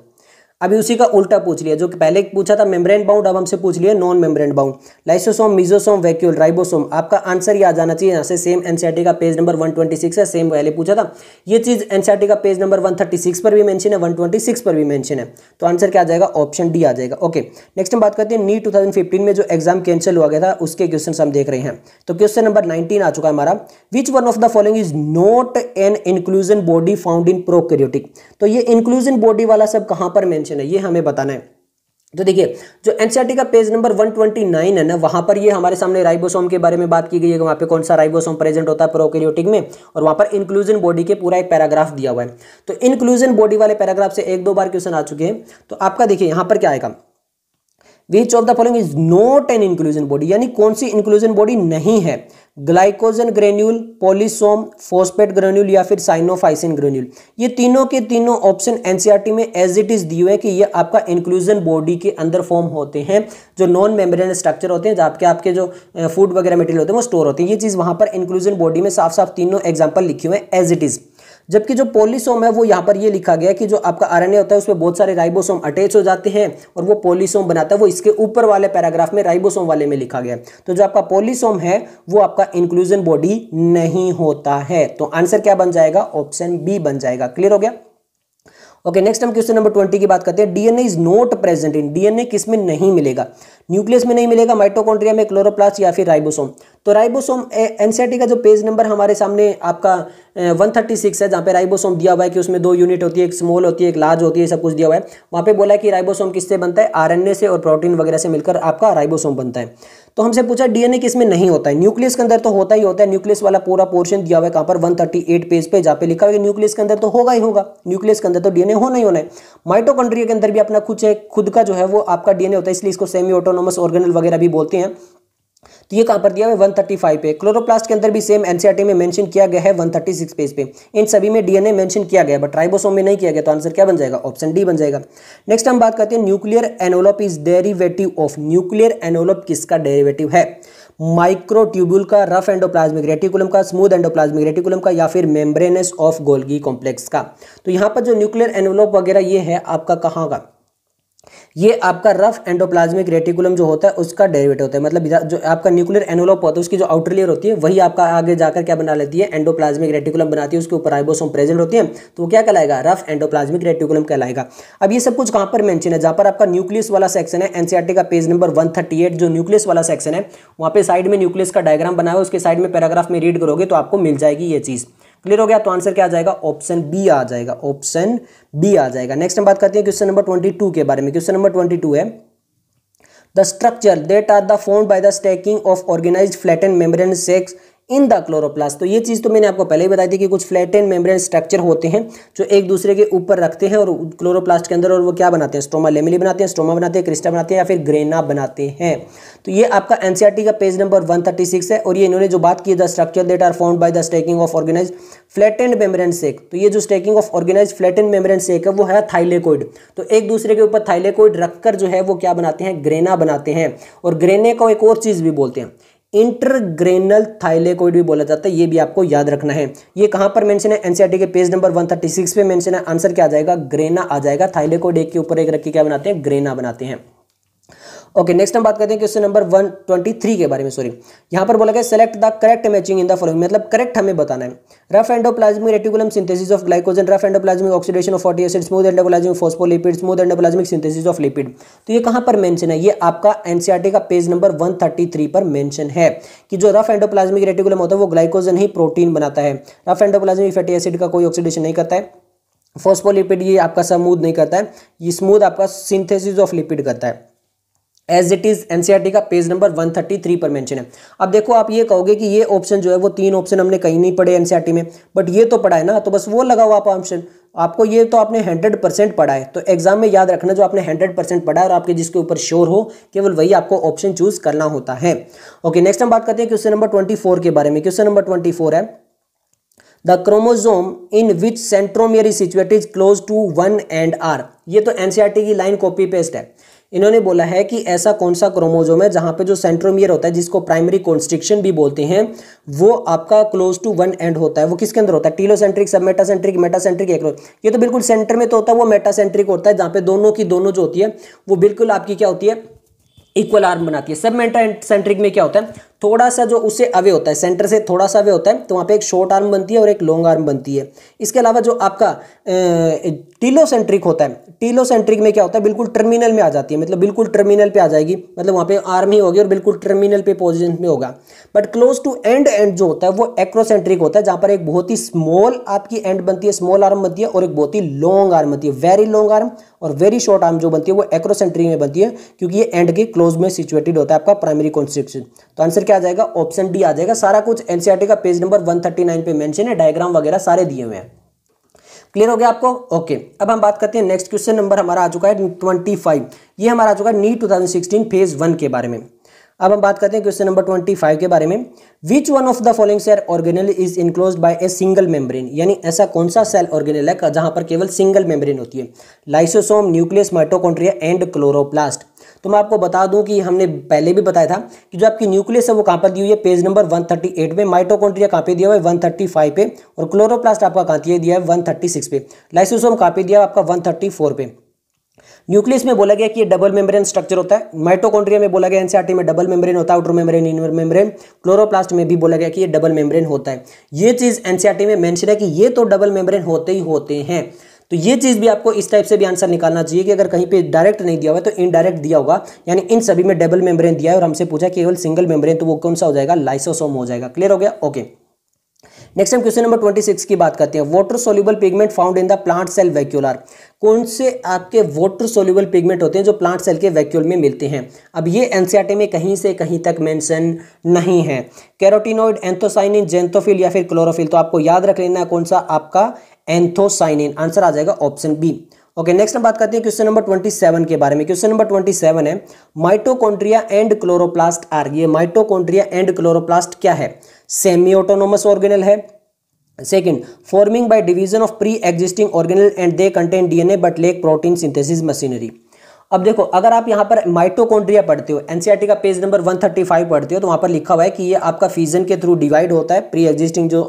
अभी उसी का उल्टा पूछ लिया जो कि पहले पूछा था मेम्ब्रेन बाउंड अब हमसे पूछ लिया non membrane bound lysosome mesosome vacuole ribosome आपका आंसर ये आ जाना चाहिए यहाँ से सेम एनसीआरटी का पेज नंबर 126 है सेम पहले पूछा था ये चीज एनसीआरटी का पेज नंबर 136 पर भी मेंशन है 126 पर भी मैंशन है तो आंसर क्या आ जाएगा ऑप्शन डी आ जाएगा ओके नेक्स्ट हम बात करते हैं नी टू e e में जो एग्जाम कैंसिल हुआ गया था उसके क्वेश्चन हम देख रहे हैं तो क्वेश्चन नंबर नाइनटीन आ चुका है हमारा which one of the following is not an inclusion body found in prokaryotic तो ये इंक्लूजन बॉडी वाला सब कहाँ पर मैं मेंशन है ये हमें बताना है तो देखिए जो एनसीईआरटी e का पेज नंबर 129 है ना वहां पर ये हमारे सामने राइबोसोम के बारे में बात की गई है कि वहां पे कौन सा राइबोसोम प्रेजेंट होता है प्रोकैरियोटिक में और वहां पर इंक्लूजन बॉडी के पूरा एक पैराग्राफ दिया हुआ है तो इंक्लूजन बॉडी वाले पैराग्राफ से एक दो बार क्वेश्चन आ चुके हैं तो आपका देखिए यहां पर क्या आएगा which of the following is not an inclusion body यानी कौन सी इंक्लूजन बॉडी नहीं है glycogen granule polysome phosphate granule या फिर साइनोफाइसिन ग्रेन्यूल ये तीनों के तीनों ऑप्शन एनसीईआरटी e में एज इट इज दिए हुए कि ये आपका इंक्लूजन बॉडी के अंदर फॉर्म होते हैं जो नॉन मेम्ब्रेन स्ट्रक्चर होते हैं आपके आपके जो फूड वगैरह मटेरियल होते हैं वो स्टोर होते हैं ये चीज़ वहाँ पर इंक्लूजन बॉडी में साफ साफ तीनों एग्जाम्पल लिखे हुए हैं एज इट इज़ जबकि जो पोलिसोम है वो यहाँ पर ये लिखा गया है कि जो आपका आरएनए होता है उसमें बहुत सारे राइबोसोम अटैच हो जाते हैं और वो पोलिसोम बनाता है वो इसके ऊपर वाले पैराग्राफ में राइबोसोम वाले में लिखा गया तो जो आपका पोलिसोम है वो आपका इंक्लूजन बॉडी नहीं होता है तो आंसर क्या बन जाएगा ऑप्शन बी बन जाएगा क्लियर हो गया ओके नेक्स्ट हम क्वेश्चन नंबर ट्वेंटी की बात करते हैं DNA is not present in DNA किसमें नहीं मिलेगा न्यूक्लियस में नहीं मिलेगा माइटोकॉन्ड्रिया में क्लोरोप्लास्ट या फिर राइबोसोम तो राइबोसोम एनसीईआरटी e का जो पेज नंबर हमारे सामने आपका वन थर्टी सिक्स है जहाँ पे राइबोसोम दिया हुआ है कि उसमें दो यूनिट होती है एक स्मॉल होती है एक लार्ज होती है सब कुछ दिया हुआ है वहाँ पे बोला है कि राइबोसोम किससे बनता है आरएनए से और प्रोटीन वगैरह से मिलकर आपका राइबोसोम बनता है तो हमसे पूछा डीएनए में नहीं होता है न्यूक्लियस के अंदर तो होता ही होता है न्यूक्लियस वाला पूरा पोर्शन दिया हुआ है कहाँ पर वन पेज पर जहाँ पे लिखा हुआ है न्यूक्लियस के अंदर तो होगा ही होगा न्यूक्लियस के अंदर तो डीएनए होना ही होना है माइटोकॉन्ड्रिया के अंदर भी अपना खुद है खुद का जो है वो आपका डीएनए होता है इसलिए इसको सेमी ऑटो ऑटोनोमस ऑर्गेनल वगैरह भी बोलते हैं तो ये कहां पर दिया हुआ है 135 पे क्लोरोप्लास्ट के अंदर भी सेम एनसीईआरटी में मेंशन किया गया है 136 पेज पे इन सभी में डीएनए मेंशन किया गया बट राइबोसोम में नहीं किया गया तो आंसर क्या बन जाएगा ऑप्शन डी बन जाएगा नेक्स्ट हम बात करते हैं nuclear envelope is derivative of nuclear envelope किसका डेरिवेटिव है माइक्रोट्यूब्यूल का रफ एंडोप्लाज्मिक रेटिकुलम का स्मूथ एंडोप्लाज्मिक रेटिकुलम का या फिर मेम्ब्रेनस ऑफ गोल्गी कॉम्प्लेक्स का तो यहाँ पर जो न्यूक्लियर एनोलॉप वगैरह ये है आपका कहाँ का ये आपका रफ एंडोप्लाज्मिक रेटिकुलम जो होता है उसका डेरिवेटिव होता है मतलब जो आपका न्यूक्लियर एनोलोप होता है उसकी जो आउटर लेयर होती है वही आपका आगे जाकर क्या बना लेती है एंडोप्लाज्मिक रेटिकुलम बनाती है उसके ऊपर राइबोसोम प्रेजेंट होती है तो क्या कहलाएगा रफ एंडोप्लाज्मिक रेटिकुलम कहलाएगा अब ये सब कुछ कहां पर मैंशन है जहां पर आपका न्यूक्लियस वाला सेक्शन है एनसीआरटी e का पेज नंबर वन जो न्यूक्लियस वाला सेक्शन है वहाँ पे साइड में न्यूक्लियस का डायग्राम बना हुआ उसके साइड में पैराग्राफ में रीड करोगे तो आपको मिल जाएगी ये चीज़ क्लियर हो गया तो आंसर क्या आ जाएगा ऑप्शन बी आ जाएगा ऑप्शन बी आ जाएगा नेक्स्ट हम बात करते हैं क्वेश्चन नंबर ट्वेंटी टू के बारे में क्वेश्चन नंबर ट्वेंटी टू है the structure that are the formed by the stacking of organise flat and membrane sacs in the chloroplast तो ये चीज़ तो मैंने आपको पहले ही बताई थी कि कुछ फ्लैटेन मेम्ब्रेन स्ट्रक्चर होते हैं जो एक दूसरे के ऊपर रखते हैं और क्लोरोप्लास्ट के अंदर और वो क्या बनाते हैं स्ट्रोमा लेमिली बनाते हैं स्ट्रोमा बनाते हैं क्रिस्टा बनाते हैं या फिर ग्रेना बनाते हैं तो ये आपका एन का पेज नंबर वन है और ये इन्होंने जो बात की the structure that are found by the stacking of organise flattened membrane sac तो ये जो stacking of organise flattened membrane sac है वो है थाइलेकोइड तो एक दूसरे के ऊपर थाइलेकोइड रखकर जो है वो क्या बनाते हैं ग्रेना बनाते हैं और ग्रेने को एक और चीज़ भी बोलते हैं इंटरग्रेनल थाइलेकोइड भी बोला जाता है ये भी आपको याद रखना है ये कहां पर मेंशन है एनसीईआरटी e के पेज नंबर 136 पे मेंशन है आंसर क्या आ जाएगा ग्रेना आ जाएगा थाइलेकोइड एक के ऊपर एक रख के क्या बनाते हैं ग्रेना बनाते हैं ओके नेक्स्ट हम बात करते हैं क्वेश्चन नंबर 123 के बारे में सॉरी यहाँ पर बोला गया select the correct matching in the following मतलब करेक्ट हमें बताना है rough endoplasmic reticulum synthesis of glycogen rough endoplasmic oxidation of fatty acid smooth endoplasmic phospholipid smooth endoplasmic synthesis of lipid तो ये कहां पर मेंशन है ये आपका एनसीईआरटी e का पेज नंबर 133 पर मेंशन है कि जो रफ एंडोप्लाज्मिक रेटिकुलम होता है वो ग्लाइकोजन ही प्रोटीन बनाता है रफ एंडोप्लाज्मिक फैटी एसिड का कोई ऑक्सीडेशन नहीं करता है फोस्फोलिपिड ये आपका स्मूथ नहीं करता है ये स्मूथ आपका सिंथेसिस ऑफ लिपिड करता है एज इट इज एनसीआरटी का पेज नंबर 133 पर मेंशन है अब देखो आप ये कहोगे कि ये ऑप्शन जो है वो तीन ऑप्शन हमने कहीं नहीं पढ़े एनसीआरटी e में बट ये तो पढ़ा है ना तो बस वो लगा हुआ आप ऑप्शन आपको ये तो आपने 100 परसेंट पढ़ा है तो एग्जाम में याद रखना जो आपने 100 परसेंट पढ़ा है और आपके जिसके ऊपर श्योर हो केवल वही आपको ऑप्शन चूज करना होता है ओके नेक्स्ट हम बात करते हैं क्वेश्चन नंबर ट्वेंटी के बारे में क्वेश्चन नंबर ट्वेंटी है the chromosome in which centromere is situate is close to one end are ये तो एनसीआरटी e की लाइन कॉपी पेस्ट है इन्होंने बोला है कि ऐसा कौन सा क्रोमोजोम है जहाँ पे जो सेंट्रोमियर होता है जिसको प्राइमरी कॉन्स्ट्रिक्शन भी बोलते हैं वो आपका क्लोज टू वन एंड होता है वो किसके अंदर होता है टीलोसेंट्रिक सब मेटासेंट्रिक मेटासेंट्रिक एक ये तो बिल्कुल सेंटर में तो होता है वो मेटासेंट्रिक होता है जहाँ पे दोनों की दोनों जो होती है वो बिल्कुल आपकी क्या होती है इक्वल आर्म बनाती है सब मेटा सेंट्रिक में क्या होता है थोड़ा सा जो उससे अवे होता है सेंटर से थोड़ा सा अवे होता है तो वहाँ पे एक शॉर्ट आर्म बनती है और एक लॉन्ग आर्म बनती है इसके अलावा जो आपका टीलोसेंट्रिक होता है टीलोसेंट्रिक में क्या होता है बिल्कुल टर्मिनल में आ जाती है मतलब बिल्कुल टर्मिनल पे आ जाएगी मतलब वहाँ पे आर्म ही होगी और बिल्कुल टर्मिनल पे पोजिशन में होगा but close to end end जो होता है वो एक्रोसेंट्रिक होता है जहाँ पर एक बहुत ही स्मॉल आपकी एंड बनती है स्मॉल आर्म बनती है और एक बहुत ही लॉन्ग आर्म बनती है वेरी लॉन्ग आर्म और वेरी शॉर्ट आर्म जो बनती है वो एक्रोसेंट्रिक में बनती है क्योंकि ये एंड के क्लोज में सिचुएटेड होता है आपका प्राइमरी कॉन्स्ट्रिक्शन तो आंसर क्या जाएगा ऑप्शन डी आ जाएगा सारा कुछ एनसीआरटी e का पेज नंबर 139 पे मेंशन है डायग्राम वगैरह सारे दिए हुए हैं क्लियर हो गया आपको ओके अब हम बात करते हैं नेक्स्ट क्वेश्चन नंबर हमारा आ चुका है ट्वेंटी फाइव ये हमारा आ चुका है नीट टू फेज वन के बारे में अब हम बात करते हैं क्वेश्चन नंबर ट्वेंटी फाइव के बारे में which one of the following cell organelle is enclose by a single membrane यानी ऐसा कौन सा सेल ऑर्गेनल है जहां पर केवल सिंगल मेम्ब्रेन होती है lysosome nucleus mitochondria and chloroplast तो मैं आपको बता दूं कि हमने पहले भी बताया था कि जो आपकी न्यूक्लियस है वो कहां पर दी हुई है पेज नंबर 138 में माइटोकॉन्ड्रिया कहां पे दिया हुआ है 135 पे और क्लोरोप्लास्ट आपका कहां दिया है 136 पे लाइसोसोम कहां पे दिया है आपका 134 पे न्यूक्लियस में बोला गया कि ये डबल मेम्ब्रेन स्ट्रक्चर होता है माइटोकॉन्ड्रिया में बोला गया एनसीआरटी में डबल मेम्ब्रेन होता है outer membrane inner membrane chloroplast में भी बोला गया कि ये डबल मेम्ब्रेन होता है ये चीज एनसीआरटी में मेंशन है कि ये तो डबल मेम्ब्रेन होते ही होते हैं तो ये चीज़ भी आपको इस टाइप से भी आंसर निकालना चाहिए कि अगर कहीं पे डायरेक्ट नहीं दिया हुआ तो इनडायरेक्ट दिया होगा यानी इन सभी में डबल मेम्ब्रेन दिया है और हमसे पूछा केवल सिंगल मेम्ब्रेन तो वो कौन सा हो जाएगा लाइसोसोम हो जाएगा क्लियर हो गया ओके नेक्स्ट हम क्वेश्चन नंबर 26 की बात करते हैं water soluble pigment found in the plant cell vacuolar कौन से आपके वाटर सोल्यूबल पिगमेंट होते हैं जो प्लांट सेल के वैक्यूल में मिलते हैं अब ये एनसीआरटी में कहीं से कहीं तक मेंशन नहीं है कैरोटीनोइड एंथोसाइनिन जेंथोफिल या फिर क्लोरोफिल तो आपको याद रख लेना कौन सा आपका एंथोसाइनिन आंसर आ जाएगा ऑप्शन बी ओके नेक्स्ट हम बात करते हैं क्वेश्चन नंबर 27 के बारे में क्वेश्चन नंबर 27 है माइटोकॉन्ड्रिया एंड क्लोरोप्लास्ट आर ये माइटोकॉन्ड्रिया एंड क्लोरोप्लास्ट क्या है सेमी ऑटोनोमस ऑर्गेनल है second forming by division of pre existing organelle and they contain DNA but lack protein synthesis machinery अब देखो अगर आप यहाँ पर माइटोकॉन्ड्रिया पढ़ते हो एनसीईआरटी e का पेज नंबर 135 पढ़ते हो तो वहाँ पर लिखा हुआ है कि ये आपका फीजन के थ्रू डिवाइड होता है प्री एग्जिस्टिंग जो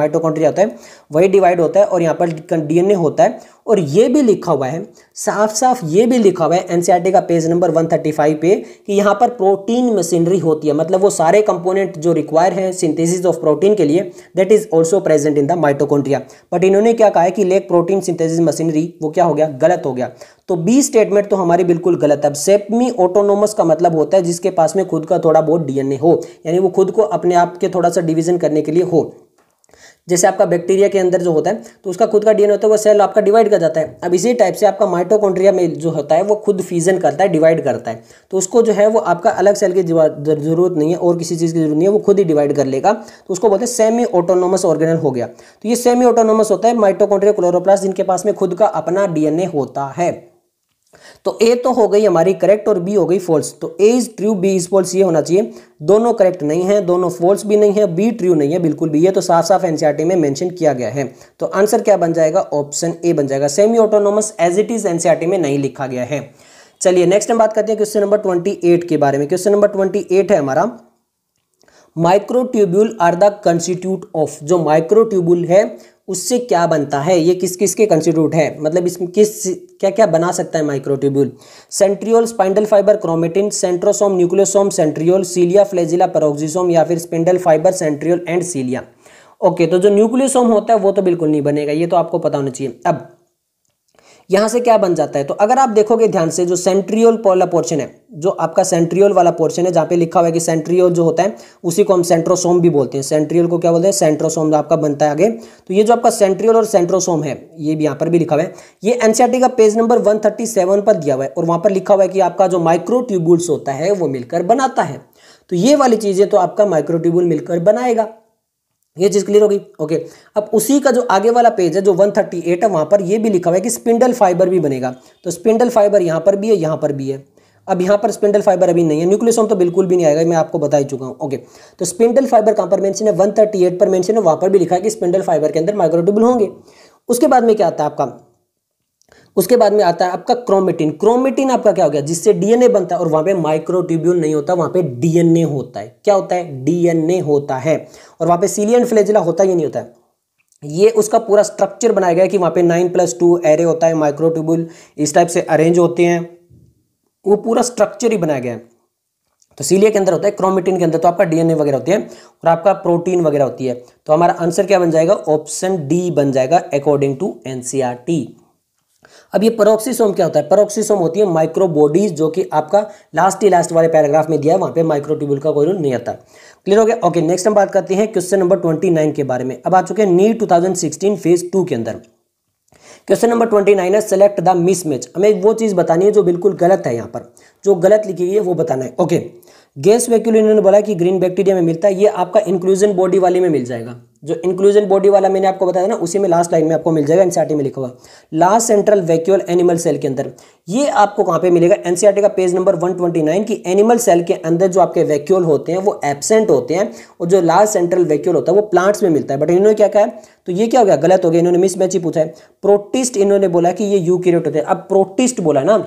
माइटोकॉन्ड्रिया होता है वही डिवाइड होता है और यहाँ पर डीएनए होता है और ये भी लिखा हुआ है साफ साफ ये भी लिखा हुआ है एनसीईआरटी e का पेज नंबर 135 पे कि यहाँ पर प्रोटीन मशीनरी होती है मतलब वो सारे कंपोनेंट जो रिक्वायर हैं सिंथेसिस ऑफ प्रोटीन के लिए that is also present in the mitochondria but इन्होंने क्या कहा है कि लेक प्रोटीन सिंथेसिस मशीनरी वो क्या हो गया गलत हो गया तो बी स्टेटमेंट तो हमारी बिल्कुल गलत है अब सेपमी ऑटोनोमस का मतलब होता है जिसके पास में खुद का थोड़ा बहुत डीएनए हो यानी वो खुद को अपने आप के थोड़ा सा डिवीजन करने के लिए हो जैसे आपका बैक्टीरिया के अंदर जो होता है तो उसका खुद का डीएनए होता है वो सेल आपका डिवाइड कर जाता है अब इसी टाइप से आपका माइटोकॉन्ड्रिया में जो होता है वो खुद फीजन करता है डिवाइड करता है तो उसको जो है वो आपका अलग सेल की जरूरत नहीं है और किसी चीज़ की जरूरत नहीं है वो खुद ही डिवाइड कर लेगा तो उसको बोलते हैं सेमी ऑटोनोमस ऑर्गेनल हो गया तो ये सेमी ऑटोनोमस होता है माइटोकॉन्ड्रिया क्लोरोप्लास जिनके पास में खुद का अपना डी होता है तो ए तो हो गई हमारी करेक्ट और बी हो गई फॉल्स तो A is true B is false ये होना चाहिए दोनों करेक्ट नहीं है दोनों फॉल्स भी नहीं है बी ट्रू नहीं है बिल्कुल भी ये तो साफ साफ एनसीआरटी में मेंशन किया गया है तो आंसर क्या बन जाएगा ऑप्शन ए बन जाएगा semi autonomous as it is NCERT में नहीं लिखा गया है चलिए नेक्स्ट हम बात करते हैं क्वेश्चन नंबर ट्वेंटी एट के बारे में क्वेश्चन नंबर ट्वेंटी एट है हमारा microtubule are the constituent of जो माइक्रोट्यूब्यूल है उससे क्या बनता है ये किस किस के कंस्टिट्यूट है मतलब इसमें किस क्या क्या बना सकता है microtubule centriole spindle fibre chromatin centrosome nucleosome centriole cilia flagella peroxisome या फिर spindle fibre centriole and cilia okay तो जो न्यूक्लियोसोम होता है वो तो बिल्कुल नहीं बनेगा ये तो आपको पता होना चाहिए अब यहाँ से क्या बन जाता है तो अगर आप देखोगे ध्यान से जो सेंट्रियोल वाला पोर्शन है जो आपका सेंट्रियोल वाला पोर्शन है जहां पे लिखा हुआ है कि सेंट्रियोल जो होता है उसी को हम सेंट्रोसोम भी बोलते हैं सेंट्रियोल को क्या बोलते हैं सेंट्रोसोम जो आपका बनता है आगे तो ये जो आपका सेंट्रियोल और सेंट्रोसोम है ये भी यहाँ पर भी लिखा हुआ है ये एनसीआरटी e का पेज नंबर 137 पर दिया हुआ है और वहां पर लिखा हुआ है कि आपका जो माइक्रोट्यूबुल्स होता है वो मिलकर बनाता है तो ये वाली चीज़ें तो आपका माइक्रोट्यूबुल मिलकर बनाएगा ये चीज़ क्लियर होगी ओके अब उसी का जो आगे वाला पेज है जो 138 है वहां पर ये भी लिखा हुआ है कि स्पिंडल फाइबर भी बनेगा तो स्पिंडल फाइबर यहां पर भी है यहां पर भी है अब यहां पर स्पिंडल फाइबर अभी नहीं है न्यूक्लियसोम तो बिल्कुल भी नहीं आएगा मैं आपको बता ही चुका हूँ ओके तो स्पिंडल फाइबर कहां पर वन है एट पर मैं है पर भी लिखा है कि स्पिंडल फाइबर के अंदर माइक्रोटिबल होंगे उसके बाद में क्या आता है आपका उसके बाद में आता है आपका क्रोमेटिन क्रोमेटिन आपका क्या हो गया जिससे डीएनए बनता है और वहां पे माइक्रोट्यूब्यूल नहीं होता वहां पे डीएनए होता है क्या होता है डीएनए होता है और वहां पे सीलियन फ्लेजिला होता ही नहीं होता है ये उसका पूरा स्ट्रक्चर बनाया गया कि वहां पे नाइन प्लस टू एरे होता है माइक्रोट्यूबुल इस टाइप से अरेंज होते हैं वो पूरा स्ट्रक्चर ही बनाया गया है तो सीलिया के अंदर होता है क्रोमेटिन के अंदर तो आपका डीएनए वगैरह होती है और आपका प्रोटीन वगैरह होती है तो हमारा आंसर क्या बन जाएगा ऑप्शन डी बन जाएगा अकॉर्डिंग टू एनसीईआरटी अब ये परोक्सीसोम क्या होता है परोक्सीसोम होती है माइक्रोबॉडीज जो कि आपका लास्ट ही लास्ट वाले पैराग्राफ में दिया है वहाँ पे माइक्रोट्यूबुल का कोई रूल नहीं आता क्लियर हो गया ओके नेक्स्ट हम बात करते हैं क्वेश्चन नंबर ट्वेंटी नाइन के बारे में अब आ चुके हैं NEET two thousand sixteen phase two के अंदर क्वेश्चन नंबर ट्वेंटी नाइन है सेलेक्ट द मिसमैच हमें वो चीज़ बतानी है जो बिल्कुल गलत है यहाँ पर जो गलत लिखी है वो बताना है ओके okay. गैस वैक्यूल इन्होंने बोला कि ग्रीन बैक्टीरिया में मिलता है ये आपका इंक्लूजन बॉडी वाले में मिल जाएगा जो इंक्लूजन बॉडी वाला मैंने आपको बताया ना उसी में लास्ट लाइन में आपको मिल जाएगा एनसीआरटी में लिखा हुआ last central vacuole animal cell के अंदर ये आपको कहाँ पे मिलेगा एनसीआरटी का पेज नंबर 129 की एनिमल सेल के अंदर जो आपके वैक्यूल होते हैं वो एबसेंट होते हैं और जो लास्ट सेंट्रल वैक्यूल होता है वो प्लांट्स में मिलता है बट इन्होंने क्या कहा तो ये क्या हो गया गलत हो गया इन्होंने मिसमैच ही पूछा है प्रोटिस्ट इन्होंने बोला कि ये यू होते हैं अब प्रोटिस्ट बोला ना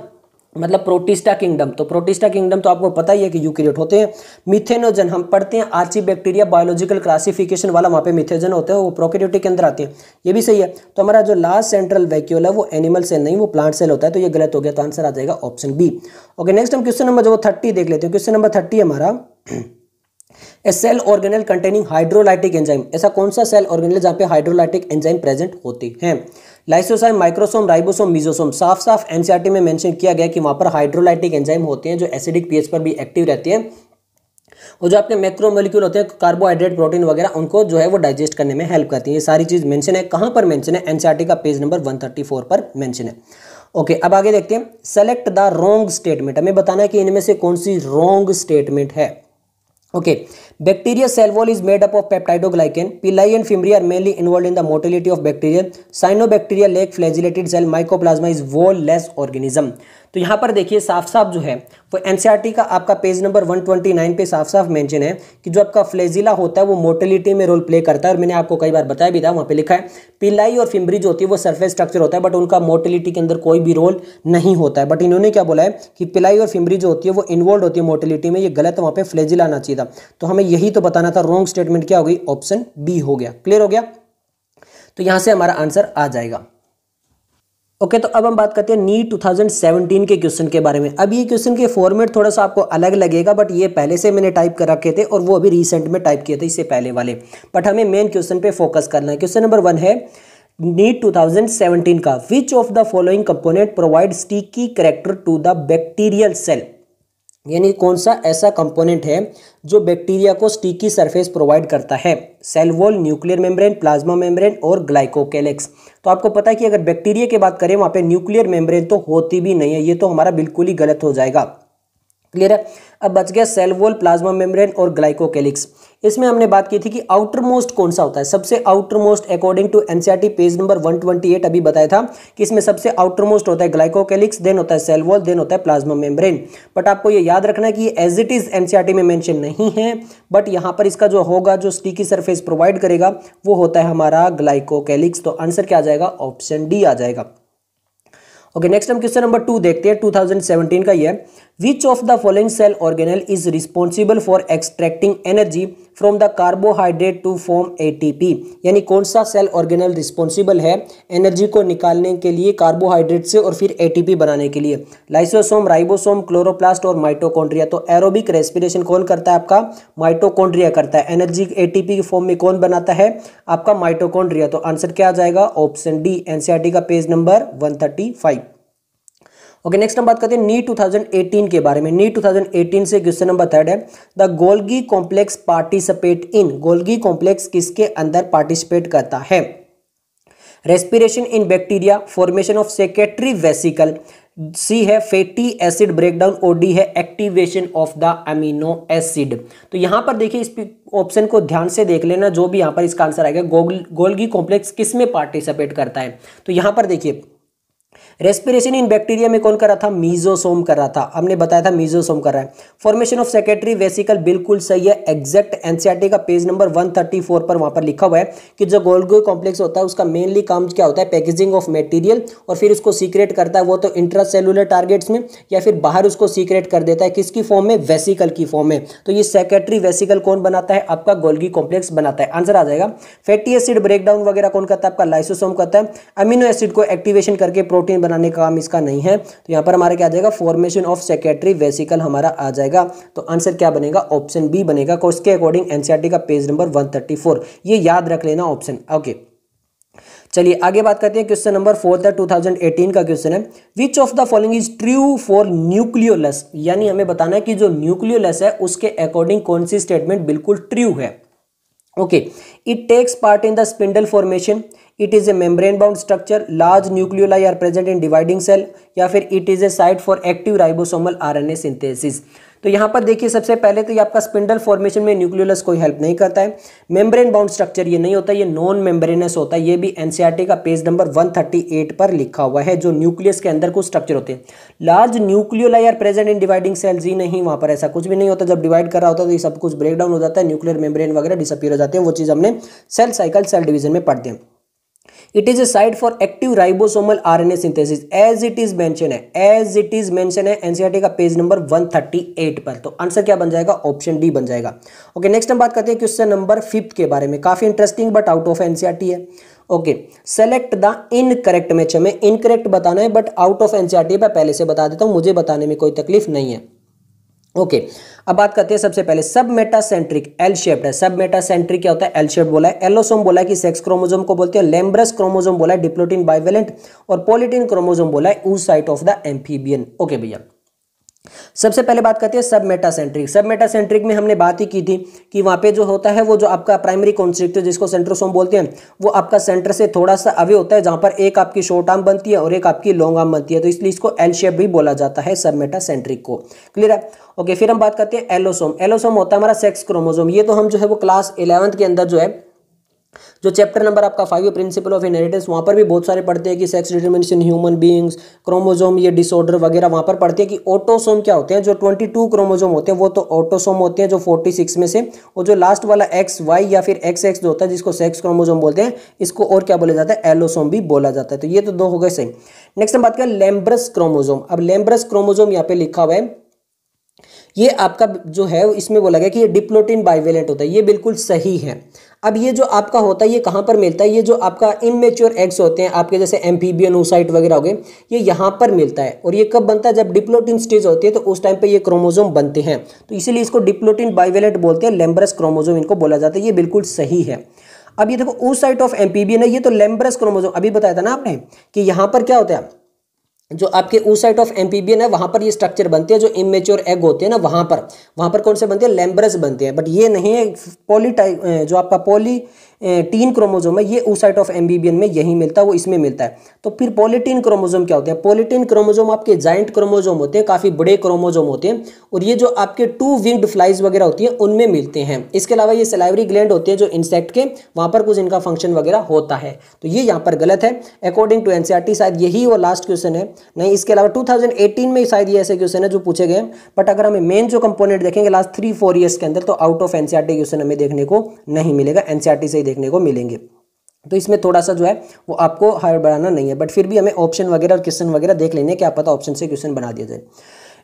मतलब प्रोटिस्टा किंगडम तो प्रोटिस्टा किंगडम तो आपको पता ही है कि यूक्रियट होते हैं मिथेनोजन हम पढ़ते हैं आर्ची बैक्टीरिया बायोलॉजिकल क्लासिफिकेशन वाला वहाँ पे मिथेजन होते हैं वो प्रोकेरियोटिक के अंदर आते हैं ये भी सही है तो हमारा जो लास्ट सेंट्रल वैक्यूल है वो एनिमल सेल नहीं वो प्लांट सेल होता है तो ये गलत हो गया तो आंसर आ जाएगा ऑप्शन बी ओके नेक्स्ट हम क्वेश्चन नंबर जो थर्टी देख लेते हैं क्वेश्चन नंबर थर्टी हमारा a cell organelle containing hydrolytic enzyme ऐसा कौन सा सेल ऑर्गेनल जहाँ पे हाइड्रोलाइटिक एंजाइम प्रेजेंट होते हैं लाइसोसाइम माइक्रोसोम राइबोसोम मीजोसोम साफ साफ एनसीआरटी e में मेंशन किया गया कि वहाँ पर हाइड्रोलाइटिक एंजाइम होते हैं जो एसिडिक पीएच पर भी एक्टिव रहते हैं और जो आपके मैक्रोमोलिक्यूल होते हैं कार्बोहाइड्रेट प्रोटीन वगैरह उनको जो है वो डाइजेस्ट करने में हेल्प करती है ये सारी चीज़ मैंशन है कहाँ पर मैंशन है एनसीआरटी e का पेज नंबर वन पर मैंशन है ओके अब आगे देखते हैं सेलेक्ट द रोंग स्टेटमेंट हमें बताना है कि इनमें से कौन सी रोंग स्टेटमेंट है Okay, bacteria cell wall is made up of peptidoglycan. Pili and fimbria are mainly involved in the motility of bacteria. Cyanobacteria lack flagellated cell. Mycoplasma is wall-less organism. तो यहाँ पर देखिए साफ साफ जो है वो एनसीआरटी e का आपका पेज नंबर 129 पे साफ साफ मेंशन है कि जो आपका फ्लेजिला होता है वो मोटिलिटी में रोल प्ले करता है और मैंने आपको कई बार बताया भी था वहाँ पे लिखा है पिलाई और फिम्बरी जो होती है वो सरफेस स्ट्रक्चर होता है बट उनका मोटिलिटी के अंदर कोई भी रोल नहीं होता है बट इन्होंने क्या बोला है कि पिलाई और फिम्बरी जो होती है वो इन्वॉल्व होती है मोटिलिटी में ये गलत वहाँ पर फ्लेजिला आना चाहिए था तो हमें यही तो बताना था रॉन्ग स्टेटमेंट क्या होगी ऑप्शन बी हो गया क्लियर हो गया तो यहाँ से हमारा आंसर आ जाएगा ओके okay, तो अब हम बात करते हैं नीट 2017 के क्वेश्चन के बारे में अब ये क्वेश्चन के फॉर्मेट थोड़ा सा आपको अलग लगेगा बट ये पहले से मैंने टाइप कर रखे थे और वो अभी रिसेंट में टाइप किए थे इससे पहले वाले बट हमें मेन क्वेश्चन पे फोकस करना है क्वेश्चन नंबर वन है नीट 2017 का which of the following component provide sticky character to the bacterial cell यानी कौन सा ऐसा कंपोनेंट है जो बैक्टीरिया को स्टिकी सरफेस प्रोवाइड करता है cell wall nuclear membrane plasma membrane और ग्लाइकोकेलेक्स तो आपको पता है कि अगर बैक्टीरिया की बात करें वहाँ पे न्यूक्लियर मेम्ब्रेन तो होती भी नहीं है ये तो हमारा बिल्कुल ही गलत हो जाएगा क्लियर है अब बच गया सेल वॉल प्लाज्मा मेम्ब्रेन और ग्लाइकोकेलिक्स इसमें हमने बात की थी कि आउटर मोस्ट कौन सा होता है सबसे outermost according to NCERT page number 128 अभी बताया था कि इसमें सबसे आउटर मोस्ट होता है ग्लाइकोकेलिक्स देन होता है सेल वॉल देन होता है प्लाज्मा मेम्ब्रेन बट आपको ये याद रखना है कि एज इट इज एनसीईआरटी में मेंशन नहीं है बट यहाँ पर इसका जो होगा जो स्टिकी सरफेस प्रोवाइड करेगा वो होता है हमारा ग्लाइकोकेलिक्स तो आंसर क्या आ जाएगा ऑप्शन डी आ जाएगा ओके नेक्स्ट हम क्वेश्चन नंबर टू देखते हैं 2017 का ये which of the following cell organelle is responsible for extracting energy from the carbohydrate to form A T P यानी कौन सा सेल ऑर्गेनल रिस्पॉन्सिबल है एनर्जी को निकालने के लिए कार्बोहाइड्रेट से और फिर ए टी पी बनाने के लिए लाइसोसोम राइबोसोम क्लोरोप्लास्ट और माइटोकॉन्ड्रिया तो एरोबिक रेस्पिरेशन कौन करता है आपका माइटोकॉन्ड्रिया करता है एनर्जी ए टी पी के फॉर्म में कौन बनाता है आपका माइटोकॉन्ड्रिया तो आंसर क्या आ जाएगा option D N C R T का page number one thirty five okay next हम बात करते हैं नी 2018 के बारे में नी 2018 से क्वेश्चन नंबर थर्ड है the Golgi complex participate in Golgi complex किसके अंदर पार्टिसिपेट करता है respiration in bacteria formation of secretory vesicle C है फैटी एसिड ब्रेकडाउन और डी है activation of the amino acid तो यहां पर देखिए इस ऑप्शन को ध्यान से देख लेना जो भी यहां पर इसका आंसर आएगा गोल्गी कॉम्प्लेक्स किस में पार्टिसिपेट करता है तो यहां पर देखिए रेस्पिरेशन इन बैक्टीरिया में कौन कर रहा था मीजोसोम कर रहा था हमने बताया था मीजोसोम कर रहा है फॉर्मेशन ऑफ सेक्रेटरी वेसिकल बिल्कुल सही है एग्जैक्ट एनसीआरटी का पेज नंबर 134 पर वहां पर लिखा हुआ है कि जो गोल्गोई कॉम्प्लेक्स होता है उसका मेनली काम क्या होता है पैकेजिंग ऑफ मेटीरियल और फिर उसको सीक्रेट करता है वो तो इंट्रासेलुलर टारगेट्स में या फिर बाहर उसको सीक्रेट कर देता है किसकी फॉर्म में वेसिकल की फॉर्म में तो ये सेक्रेटरी वेसिकल कौन बनाता है आपका गोल्गी कॉम्प्लेक्स बनाता है आंसर आ जाएगा फैटी एसिड ब्रेकडाउन वगैरह कौन करता है आपका लाइसोसोम करता है अमीनो एसिड को एक्टिवेशन करके प्रोटीन बनाने का काम इसका नहीं है तो यहाँ पर हमारा क्या आ जाएगा फॉर्मेशन ऑफ सेक्रेटरी वेसिकल हमारा आ जाएगा तो आंसर क्या बनेगा ऑप्शन बी बनेगा उसके अकॉर्डिंग एनसीईआरटी e का पेज नंबर वन ये याद रख लेना ऑप्शन ओके चलिए आगे बात करते हैं क्वेश्चन नंबर फोर्थ है 2018 का क्वेश्चन है which of the following is true for nucleolus यानी हमें बताना है कि जो न्यूक्लियोलस है उसके अकॉर्डिंग कौन सी स्टेटमेंट बिल्कुल ट्रू है okay it takes part in the spindle formation it is a membrane bound structure large nucleoli are present in dividing cell या फिर it is a site for active ribosomal RNA synthesis तो यहाँ पर देखिए सबसे पहले तो ये आपका स्पिंडल फॉर्मेशन में न्यूक्लियोलस कोई हेल्प नहीं करता है मेम्ब्रेन बाउंड स्ट्रक्चर ये नहीं होता ये नॉन मेम्ब्रेनस होता है ये भी एनसीईआरटी e का पेज नंबर 138 पर लिखा हुआ है जो न्यूक्लियस के अंदर कुछ स्ट्रक्चर होते हैं large nucleoli are present in dividing cell जी नहीं वहाँ पर ऐसा कुछ भी नहीं होता जब डिवाइड कर रहा होता तो ये सब कुछ ब्रेकडाउन हो जाता है न्यूक्लियर मेम्ब्रेन वगैरह डिसअपियर हो जाते हैं वो चीज़ हमने सेल साइकिल सेल डिवीजन में पढ़ते हैं it is a site for active ribosomal RNA synthesis as it is mentioned है एज इट इज mentioned है एनसीईआरटी e का पेज नंबर 138 पर तो आंसर क्या बन जाएगा ऑप्शन डी बन जाएगा ओके नेक्स्ट हम बात करते हैं क्वेश्चन नंबर फिफ्थ के बारे में काफी interesting but out of NCERT है okay select the incorrect match हमें इनकरेक्ट बताना है बट आउट ऑफ एनसीआरटी मैं पहले से बता देता हूँ मुझे बताने में कोई तकलीफ नहीं है ओके okay. अब बात करते हैं सबसे पहले सब मेटासेंट्रिक एल शेप्ड है सब मेटासेंट्रिक क्या होता है एल शेप्ड बोला है एलोसोम बोला है कि सेक्स क्रोमोजोम को बोलते हैं लेम्ब्रस क्रोमोजोम बोला है डिप्लोटिन बाइवेलेंट और पोलिटिन क्रोमोजोम बोला है uh site of the amphibian okay भैया सबसे पहले बात करते हैं सब मेटासेंट्रिक सब मेटासेंट्रिक में हमने बात ही की थी कि वहां पे जो होता है वो जो आपका प्राइमरी कॉन्स्ट्रिक्ट जिसको सेंट्रोसोम बोलते हैं वो आपका सेंटर से थोड़ा सा अवे होता है जहां पर एक आपकी शॉर्ट आर्म बनती है और एक आपकी लॉन्ग आर्म बनती है तो इसलिए इसको एल शेप भी बोला जाता है सब मेटासेंट्रिक को क्लियर है ओके फिर हम बात करते हैं एलोसोम एलोसोम होता है हमारा सेक्स क्रोमोजोम ये तो हम जो है वो क्लास इलेवंथ के अंदर जो है जो चैप्टर नंबर आपका फाइव प्रिंसिपल ऑफ इनहेरिटेंस वहाँ पर भी बहुत सारे पढ़ते हैं कि sex determination human beings chromosome ये डिसऑर्डर वगैरह वहाँ पर पढ़ते हैं कि ऑटोसोम क्या होते हैं जो 22 क्रोमोजोम होते हैं वो तो ऑटोसोम होते हैं जो 46 में से और जो लास्ट वाला एक्स वाई या फिर एक्स एक्स जो होता है जिसको सेक्स क्रोमोजोम बोलते हैं इसको और क्या बोला जाता है एलोसोम भी बोला जाता है तो ये तो दो हो गए सही नेक्स्ट हम बात करें लेम्ब्रस क्रोमोजोम अब लेम्ब्रस क्रोमोजोम यहाँ पे लिखा हुआ है ये आपका जो है इसमें बोला गया कि ये डिप्लोटिन बाइवेलेंट होता है ये बिल्कुल सही है अब ये जो आपका होता है ये कहाँ पर मिलता है ये जो आपका इनमेच्योर एग्स होते हैं आपके जैसे एम पी वगैरह हो गए ये यहाँ पर मिलता है और ये कब बनता है जब डिप्लोटिन स्टेज होती है तो उस टाइम पे ये क्रोमोजोम बनते हैं तो इसीलिए इसको डिप्लोटिन बाइवेलेंट बोलते हैं लेम्बरस क्रोमोजोम इनको बोला जाता है ये बिल्कुल सही है अब ये देखो साइट ऑफ एम्फीबियन है ये तो लेम्बरस क्रोमोजोम अभी बताया था ना आपने कि यहाँ पर क्या होता है जो आपके ऊ साइड ऑफ एम्पीबियन है वहां पर ये स्ट्रक्चर बनते हैं जो इमेच्योर एग होते हैं ना वहां पर वहां पर कौन से बनते हैं लेम्बरस बनते हैं बट ये नहीं है पॉली टाइप जो आपका पॉली टीन क्रोमोजोम है ये साइड ऑफ एम्बीबियन में यही मिलता है वो इसमें मिलता है तो फिर पोलिटीन क्रोमोजोम क्या होते हैं पोलिटीन क्रोमोजोम आपके जाइंट क्रोमोजोम होते हैं काफ़ी बड़े क्रोमोजोम होते हैं और ये जो आपके टू विंग्ड फ्लाइज वगैरह होती है उनमें मिलते हैं इसके अलावा ये सलाइवरी ग्लैंड होते हैं जो इंसेक्ट के वहां पर कुछ इनका फंक्शन वगैरह होता है तो ये यहाँ पर गलत है अकॉर्डिंग टू एनसीआरटी शायद यही वो लास्ट क्वेश्चन है नहीं इसके अलावा टू में शायद ये ऐसे क्वेश्चन है जो पूछे गए बट अगर हमें मेन जो कंपोनेंट देखेंगे लास्ट थ्री फोर ईयर्स के अंदर तो आउट ऑफ एनसीआरटी क्वेश्चन हमें देखने को नहीं मिलेगा एनसीआरटी e से देखने को मिलेंगे तो इसमें थोड़ा सा जो है वो आपको हायर बनाना नहीं है बट फिर भी हमें ऑप्शन वगैरह और क्वेश्चन वगैरह देख लेने क्या पता ऑप्शन से क्वेश्चन बना दिया जाए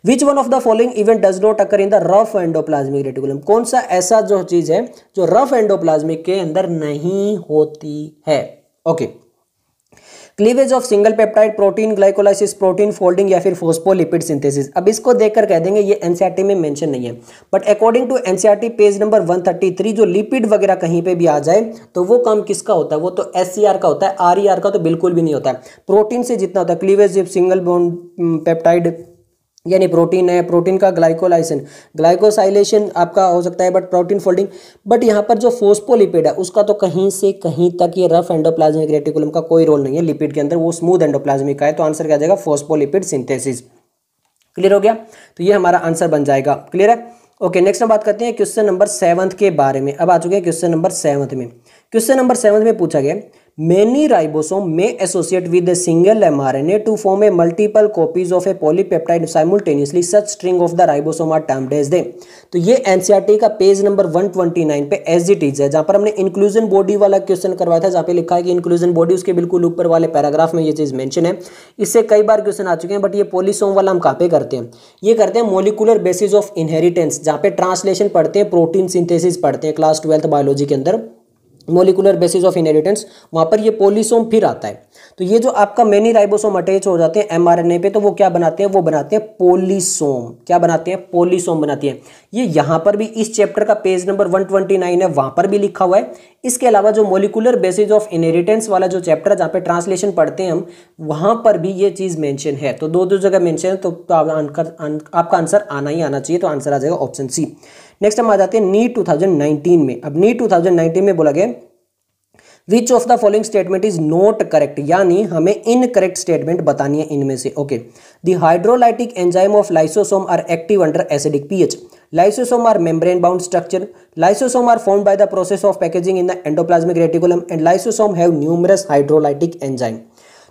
which one of the following event does not occur in the rough endoplasmic reticulum कौन सा ऐसा जो चीज़ है जो रफ एंडोप्लाज्मिक के अंदर नहीं होती है okay okay. Cleavage of single peptide protein glycolysis protein folding या फिर फोस्पोलिपिड सिंथेसिस अब इसको देखकर कह देंगे ये एनसीआरटी e में मेंशन नहीं है but according to NCERT page number 133 जो लिपिड वगैरह कहीं पे भी आ जाए तो वो काम किसका होता है वो तो एस e का होता है आर e का तो बिल्कुल भी नहीं होता है प्रोटीन से जितना होता है क्लीवेज सिंगल बोन पेप्टाइड यानी प्रोटीन है प्रोटीन का ग्लाइकोलाइसन ग्लाइकोसाइलेशन आपका हो सकता है बट प्रोटीन फोल्डिंग बट यहाँ पर जो फोस्पोलिपिड है उसका तो कहीं से कहीं तक ये रफ एंडोप्लाज्मिक रेटिकुलम का कोई रोल नहीं है लिपिड के अंदर वो स्मूथ एंडोप्लाज्मिक का है तो आंसर क्या जाएगा फोस्पोलिपिड सिंथेसिस क्लियर हो गया तो ये हमारा आंसर बन जाएगा क्लियर है ओके नेक्स्ट हम बात करते हैं क्वेश्चन नंबर सेवन्थ के बारे में अब आ चुके हैं क्वेश्चन नंबर सेवन्थ में क्वेश्चन नंबर सेवंथ में पूछा गया many ribosome may associate with a single mRNA to form a multiple copies of a polypeptide simultaneously such string of the ribosome are term as they तो ये NCERT e का page number 129 पे as it is है जहां पर हमने inclusion body वाला question करवाया था जहां पे लिखा है कि इंक्लूजन बॉडी उसके बिल्कुल ऊपर वाले पैराग्राफ में ये चीज मेंशन है इससे कई बार क्वेश्चन आ चुके हैं बट ये पॉलीसोम वाला हम कहाँ पे करते हैं ये करते हैं मोलिकुलर बेसिस ऑफ इनहेरिटेंस जहां पे ट्रांसलेशन पढ़ते हैं प्रोटीन सिंथेसिस पढ़ते हैं क्लास ट्वेल्थ बायोलॉजी के अंदर मोलिकुलर बेसिस ऑफ इनहेरिटेंस वहाँ पर ये पोलिसोम फिर आता है तो ये जो आपका मेनी राइबोसोम अटैच हो जाते हैं एमआरएनए पे तो वो क्या बनाते हैं वो बनाते हैं पोलिसोम क्या बनाते हैं पोलिसोम बनाती है ये यहाँ पर भी इस चैप्टर का पेज नंबर 129 है वहां पर भी लिखा हुआ है इसके अलावा जो मोलिकुलर बेसिस ऑफ इनहेरिटेंस वाला जो चैप्टर जहाँ पे ट्रांसलेशन पढ़ते हैं हम वहां पर भी ये चीज मैंशन है तो दो दो जगह मैंशन है तो, तो आपका आंसर आना ही आना चाहिए तो आंसर आ जाएगा ऑप्शन सी नेक्स्ट हम आ जाते हैं नी 2019 में अब नी 2019 में बोला गया which of the following statement is not correct यानी हमें इनकरेक्ट स्टेटमेंट बतानी है इनमें से okay the hydrolytic enzyme of lysosome are active under acidic pH lysosome are membrane bound structure lysosome are form by the process of packaging in the endoplasmic reticulum and lysosome have numerous hydrolytic enzyme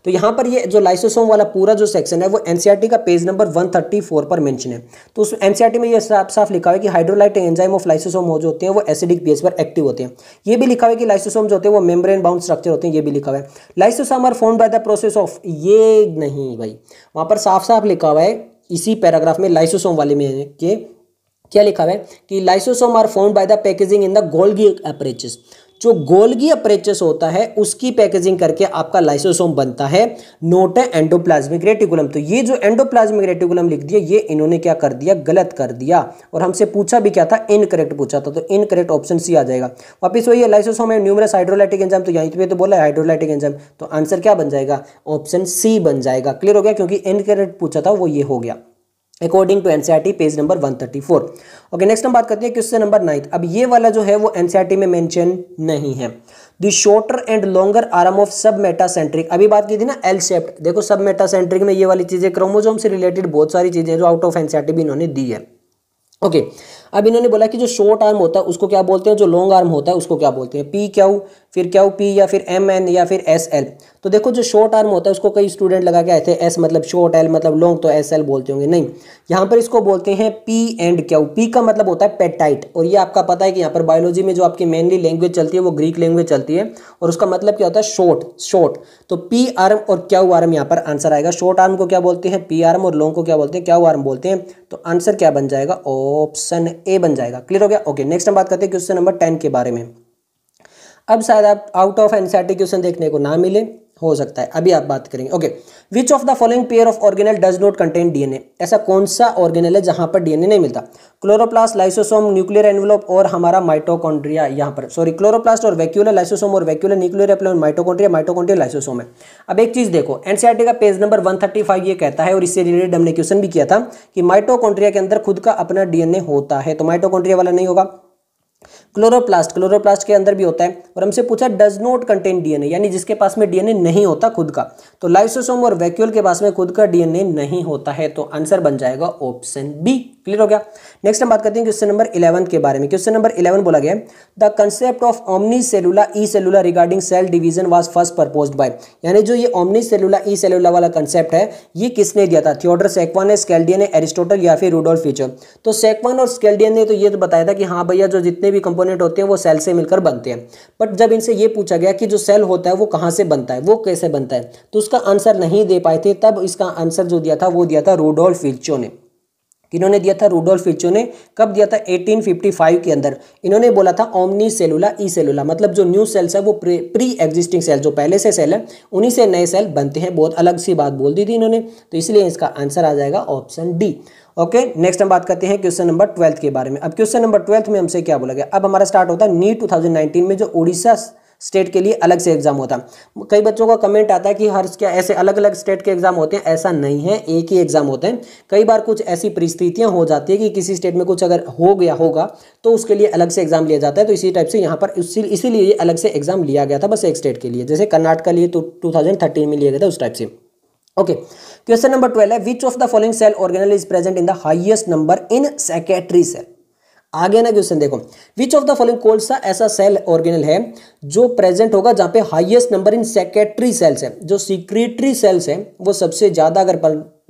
तो यहाँ पर ये जो lysosome वाला पूरा जो section है वो एनसीआरटी e का पेज नंबर 134 पर मेंशन है तो उस एनसीआरटी e में ये साफ साफ लिखा हुआ है कि हाइड्रोलाइट एंजाइम ऑफ लाइसोसोम हो जो होते हैं वो एसिडिक पीएच पर एक्टिव होते हैं ये भी लिखा हुआ है कि लाइसोसोम जो होते हैं वो मेम्ब्रेन बाउंड स्ट्रक्चर होते हैं ये भी लिखा हुआ है lysosome are form by the process of ये नहीं भाई वहाँ पर साफ साफ लिखा हुआ है इसी पैराग्राफ में लाइसोसोम वाले में है क्या लिखा हुआ है कि lysosome are found by the packaging in the Golgi apparatus जो गोल्गी अप्रेचस होता है उसकी पैकेजिंग करके आपका लाइसोसोम बनता है नोट है एंडोप्लाज्मिक रेटिकुलम तो ये जो एंडोप्लाज्मिक रेटिकुलम लिख दिया ये इन्होंने क्या कर दिया गलत कर दिया और हमसे पूछा भी क्या था इनकरेक्ट पूछा था तो इनकरेक्ट ऑप्शन सी आ जाएगा वापिस वही लाइसोसोम है न्यूमरस हाइड्रोलाइटिक एंजाम तो यहीं पर तो बोला हाइड्रोलाइटिक एंजाम तो आंसर क्या बन जाएगा ऑप्शन सी बन जाएगा क्लियर हो गया क्योंकि इनकरेक्ट पूछा था वो ये हो गया according to NCERT page number 134 okay next हम बात करते हैं क्वेश्चन नंबर नाइन्थ अब ये वाला जो है वो एनसीईआरटी e में मेंशन नहीं है the shorter and longer arm of submetacentric अभी बात की थी ना एल सेप्ट देखो सब मेटासेंट्रिक में ये वाली चीजें क्रोमोजोम से रिलेटेड बहुत सारी चीजें जो आउट ऑफ एनसीईआरटी भी इन्होंने दी है ओके okay. अब इन्होंने बोला कि जो शॉर्ट आर्म होता है उसको क्या बोलते हैं जो लॉन्ग आर्म होता है उसको क्या बोलते हैं पी क्यू फिर क्यू पी या फिर एम एन या फिर एस एल तो देखो जो शॉर्ट आर्म होता है उसको कई स्टूडेंट लगा के आए थे एस मतलब शॉर्ट एल मतलब लॉन्ग तो एस एल बोलते होंगे नहीं यहाँ पर इसको बोलते हैं पी एंड क्यू पी का मतलब होता है पेटाइट और ये आपका पता है कि यहाँ पर बायोलॉजी में जो आपकी मेनली लैंग्वेज चलती है वो ग्रीक लैंग्वेज चलती है और उसका मतलब क्या होता है शॉर्ट शॉर्ट तो पी आर्म और क्यू आर्म यहाँ पर आंसर आएगा शॉर्ट आर्म को क्या बोलते हैं पी आर्म और लॉन्ग को क्या बोलते हैं क्यू आर्म बोलते हैं तो आंसर क्या बन जाएगा ऑप्शन ए बन जाएगा क्लियर हो गया ओके नेक्स्ट हम बात करते हैं क्वेश्चन नंबर टेन के बारे में अब शायद आप आउट ऑफ एनसीईआरटी क्वेश्चन देखने को ना मिले हो सकता है अभी आप बात करेंगे okay which of the following pair of organelle does not contain DNA ऐसा कौन सा ऑर्गेनल है जहां पर डीएनए नहीं मिलता क्लोरोप्लास्ट लाइसोसोम न्यूक्लियर एनवलप और हमारा माइटोकॉन्ड्रिया यहां पर सॉरी क्लोरोप्लास्ट और वैक्यूलर लाइसोसोम और वैक्यूलर न्यूक्लियर एप्लोन माइटोकॉन्ड्रिया माइटोकॉन्ड्रिया लाइसोसोम है अब एक चीज देखो एनसीआरटी का पेज नंबर 135 ये कहता है और इससे रिलेटेड हमने क्वेश्चन भी किया था कि माइटोकॉन्ड्रिया के अंदर खुद का अपना डीएनए होता है तो माइटोकॉन्ड्रिया वाला नहीं होगा क्लोरोप्लास्ट क्लोरोप्लास्ट के अंदर भी होता है और हमसे पूछा डज नॉट कंटेन डीएनए यानी जिसके पास में डीएनए नहीं होता खुद का तो लाइसोसोम और वैक्यूल के पास में खुद का डीएनए नहीं होता है तो आंसर बन जाएगा ऑप्शन बी क्लियर हो गया नेक्स्ट हम बात करते हैं क्वेश्चन नंबर इलेवन के बारे में क्वेश्चन नंबर इलेवन बोला गया the concept of omni cellula e cellula regarding cell division was first proposed by यानी जो ये ऑमनी सेलुला ई सेलुला वाला कंसेप्ट है ये किसने दिया था थियोडर सेक्वान ने स्केल्डियन ने एरिस्टोटल या फिर रूडोल्फ फीचर तो सेक्वान और स्केल्डियन ने तो ये तो बताया था कि हाँ भैया जो जितने भी कंपोनेंट होते हैं वो सेल से मिलकर बनते हैं बट जब इनसे ये पूछा गया कि जो सेल होता है वो कहाँ से बनता है वो कैसे बनता है तो उसका आंसर नहीं दे पाए थे तब इसका आंसर जो दिया था वो दिया था रूडोल्फ फीचो ने किन्होंने दिया था रूडोल्फ फिचो ने कब दिया था 1855 के अंदर इन्होंने बोला था ओमनी सेलुला ई सेलुला मतलब जो न्यू सेल्स है वो प्री, एग्जिस्टिंग सेल जो पहले से सेल है उन्हीं से नए सेल बनते हैं बहुत अलग सी बात बोल दी थी इन्होंने तो इसलिए इसका आंसर आ जाएगा ऑप्शन डी ओके नेक्स्ट हम बात करते हैं क्वेश्चन नंबर ट्वेल्थ के बारे में अब क्वेश्चन नंबर ट्वेल्थ में हमसे क्या बोला गया अब हमारा स्टार्ट होता है नी 2019 में जो उड़ीसा स्टेट के लिए अलग से एग्जाम होता कई बच्चों का कमेंट आता है कि हर क्या ऐसे अलग अलग स्टेट के एग्जाम होते हैं ऐसा नहीं है एक ही एग्जाम होते हैं कई बार कुछ ऐसी परिस्थितियाँ हो जाती है कि किसी स्टेट में कुछ अगर हो गया होगा तो उसके लिए अलग से एग्जाम लिया जाता है तो इसी टाइप से यहाँ पर इसीलिए अलग से एग्जाम लिया गया था बस एक स्टेट के लिए जैसे कर्नाटक लिए तो टू में लिया गया था उस टाइप से ओके क्वेश्चन नंबर ट्वेल्व है which of the following cell organelle is present in the highest number in secretory cell आगे ना क्वेश्चन देखो विच ऑफ द फॉलोइंग कौन सा ऐसा सेल ऑर्गेनल है जो प्रेजेंट होगा जहां पे highest number in secretory cells है जो सीक्रेटरी सेल्स है वो सबसे ज्यादा अगर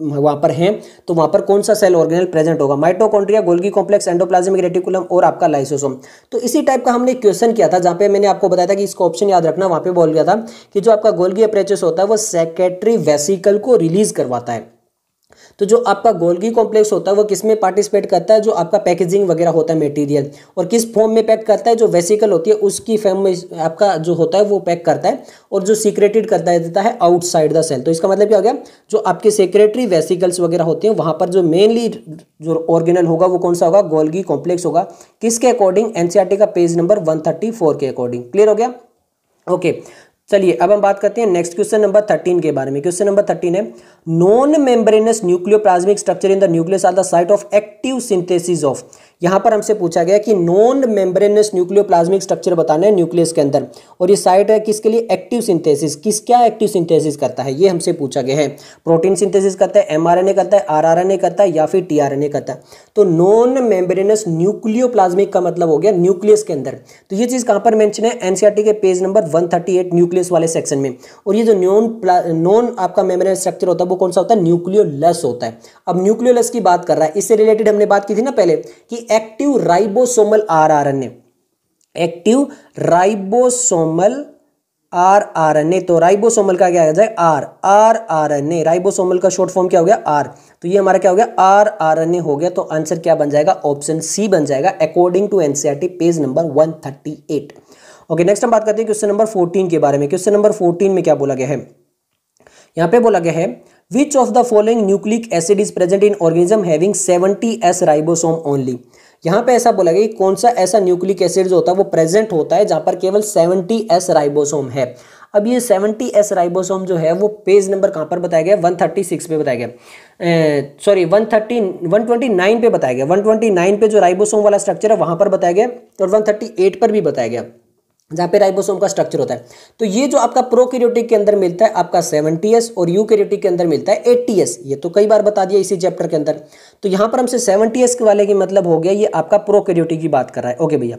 वहां पर हैं तो वहां पर कौन सा सेल ऑर्गेनल प्रेजेंट होगा mitochondria Golgi complex endoplasmic reticulum और आपका लाइसोसोम तो इसी टाइप का हमने क्वेश्चन किया था जहां पे मैंने आपको बताया था कि इसका ऑप्शन याद रखना वहां पे बोल गया था कि जो आपका गोल्गी अप्रेचस होता है वो सेक्रेटरी वेसिकल को रिलीज करवाता है तो जो आपका गोल्गी कॉम्प्लेक्स होता है वो किस में पार्टिसिपेट करता है जो आपका पैकेजिंग वगैरह होता है मेटीरियल और किस फॉर्म में पैक करता है जो वेसिकल होती है उसकी फॉर्म में आपका जो होता है वो पैक करता है और जो सीक्रेटेड करता देता है आउटसाइड द सेल तो इसका मतलब क्या हो गया जो आपके सेक्रेटरी वेसिकल्स वगैरह होते हैं वहाँ पर जो मेनली जो ऑर्गेनल होगा वो कौन सा होगा गोल्गी कॉम्प्लेक्स होगा किसके अकॉर्डिंग एनसीआरटी e का पेज नंबर वन के अकॉर्डिंग क्लियर हो गया ओके okay. चलिए अब हम बात करते हैं नेक्स्ट क्वेश्चन नंबर थर्टीन के बारे में क्वेश्चन नंबर थर्टीन है non membranous nucleoplasmic structure in the nucleus are the site of active synthesis of यहां पर हमसे पूछा गया कि नॉन मेम्ब्रेनस न्यूक्लियोप्लाज्मिक स्ट्रक्चर बताना है न्यूक्लियस के अंदर और ये साइट है किसके लिए एक्टिव सिंथेसिस किस क्या एक्टिव सिंथेसिस करता है ये हमसे पूछा गया है प्रोटीन सिंथेसिस करता है एमआरएनए करता है आरआरएनए करता है या फिर टीआरएनए करता है तो नॉन मेम्ब्रेनस न्यूक्लियोप्लाज्मिक का मतलब हो गया न्यूक्लियस के अंदर तो ये चीज़ कहां पर मैंशन है एनसीआरटी के पेज नंबर 138 न्यूक्लियस वाले सेक्शन में और ये जो नॉन नॉन आपका मेम्ब्रेनस स्ट्रक्चर होता है वो कौन सा होता है न्यूक्लियोलस होता है अब न्यूक्लियोलस की बात कर रहा है इससे रिलेटेड हमने बात की थी ना पहले कि active ribosomal rRNA active ribosomal R R N A तो राइबोसोमल का क्या आ जाए R R R N A ribosomal का शॉर्ट फॉर्म क्या हो गया आर तो ये हमारा क्या हो गया आर आर एन ए हो गया तो आंसर क्या बन जाएगा ऑप्शन सी बन जाएगा according to NCERT page number 138 okay next हम बात करते हैं क्वेश्चन नंबर 14 के बारे में क्वेश्चन नंबर 14 में क्या बोला गया है यहाँ पे बोला गया है which of the following nucleic acid is present in organism having 70 S ribosome only यहाँ पे ऐसा बोला गया कि कौन सा ऐसा न्यूक्लिक एसिड जो होता है वो प्रेजेंट होता है जहाँ पर केवल सेवेंटी एस राइबोसोम है अब ये सेवनटी एस राइबोसोम जो है वो पेज नंबर कहाँ पर बताया गया वन थर्टी सिक्स पे बताया गया sorry one thirty one twenty nine पे बताया गया वन ट्वेंटी नाइन पे जो राइबोसोम वाला स्ट्रक्चर है वहाँ पर बताया गया और वन थर्टी एट पर भी बताया गया जहाँ पे राइबोसोम का स्ट्रक्चर होता है तो ये जो आपका प्रोकैरियोटिक के अंदर मिलता है आपका 70s और यूकैरियोटिक के अंदर मिलता है 80s ये तो कई बार बता दिया इसी चैप्टर के अंदर तो यहाँ पर हमसे 70s के वाले की मतलब हो गया ये आपका प्रोकैरियोटिक की बात कर रहा है ओके भैया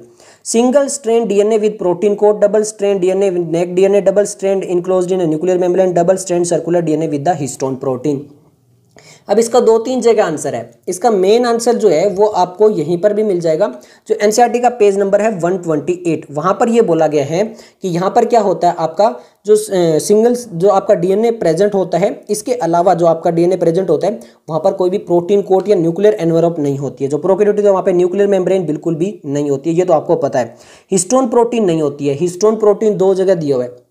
single strand DNA with protein coat double strand DNA naked DNA double strand enclosed in nuclear membrane double strand circular DNA with the histone protein अब इसका दो तीन जगह आंसर है इसका मेन आंसर जो है वो आपको यहीं पर भी मिल जाएगा जो एनसीईआरटी e का पेज नंबर है 128 वहां पर ये बोला गया है कि यहाँ पर क्या होता है आपका जो सिंगल जो आपका डीएनए प्रेजेंट होता है इसके अलावा जो आपका डीएनए प्रेजेंट होता है वहाँ पर कोई भी प्रोटीन कोट या न्यूक्लियर एनवरप नहीं होती है जो प्रोकैरियोटिक है वहाँ न्यूक्लियर मेम्ब्रेन बिल्कुल भी नहीं होती है ये तो आपको पता है हिस्टोन प्रोटीन नहीं होती है हिस्टोन प्रोटीन दो जगह दिया हुआ है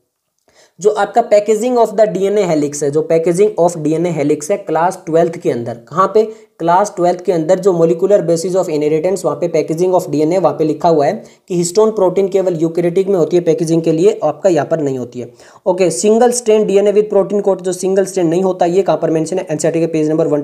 जो आपका packaging of the DNA helix है जो पैकेजिंग ऑफ डीएनए हेलिक्स है क्लास ट्वेल्थ के अंदर कहाँ पे क्लास ट्वेल्थ के अंदर जो मोलिकुलर बेसिस ऑफ इनहेरिटेंस वहाँ पे पैकेजिंग ऑफ डीएनए वहाँ पे लिखा हुआ है कि हिस्टोन प्रोटीन केवल यूकेरेटिक में होती है पैकेजिंग के लिए आपका यहाँ पर नहीं होती है okay single stand DNA with protein coat जो सिंगल स्टैंड नहीं होता ये कहाँ पर मैंशन है एनसीआर के page number one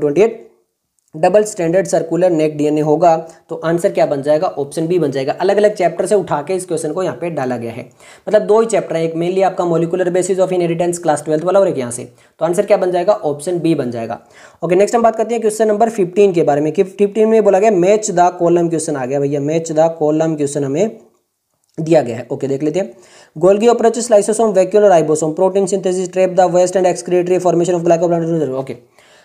double standard circular naked DNA होगा तो आंसर क्या बन जाएगा ऑप्शन बी बन जाएगा अलग अलग चैप्टर से उठा के इस क्वेश्चन को यहाँ पे डाला गया है मतलब दो ही चैप्टर है एक मेनली आपका molecular basis of inheritance class twelfth वाला और एक यहाँ से तो आंसर क्या बन जाएगा ऑप्शन बी बन जाएगा ओके नेक्स्ट हम बात करते हैं क्वेश्चन नंबर फिफ्टीन के बारे में कि फिफ्टीन में बोला गया मैच द कोलम क्वेश्चन आ गया भैया मैच द कोलम क्वेश्चन हमें दिया गया है ओके देख लेते हैं गोल्गी ऑपरेचस लाइसोसोम वैक्यूलर और ribosome protein synthesis trap the waste and excretory formation of glycoprotein okay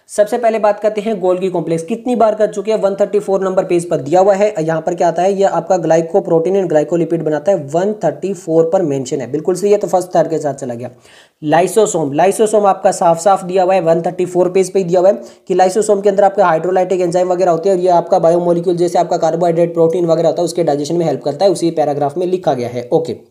सबसे पहले बात करते हैं गोल्गी कॉम्प्लेक्स कितनी बार कर चुके हैं 134 नंबर पेज पर दिया हुआ है यहाँ पर क्या आता है ये आपका ग्लाइको प्रोटीन एंड ग्लाइकोलिपिड बनाता है 134 पर मेंशन है बिल्कुल सही है तो फर्स्ट थर्ड के साथ चला गया लाइसोसोम लाइसोसोम आपका साफ साफ दिया हुआ है 134 पेज पे दिया हुआ है कि लाइसोसोम के अंदर आपका हाइड्रोलाइटिक एंजाइम वगैरह होते हैं और ये आपका बायोमोलिक्यूल जैसे आपका कार्बोहाइड्रेट प्रोटीन वगैरह होता है उसके डाइजेशन में हेल्प करता है उसी पैराग्राफ में लिखा गया है okay okay.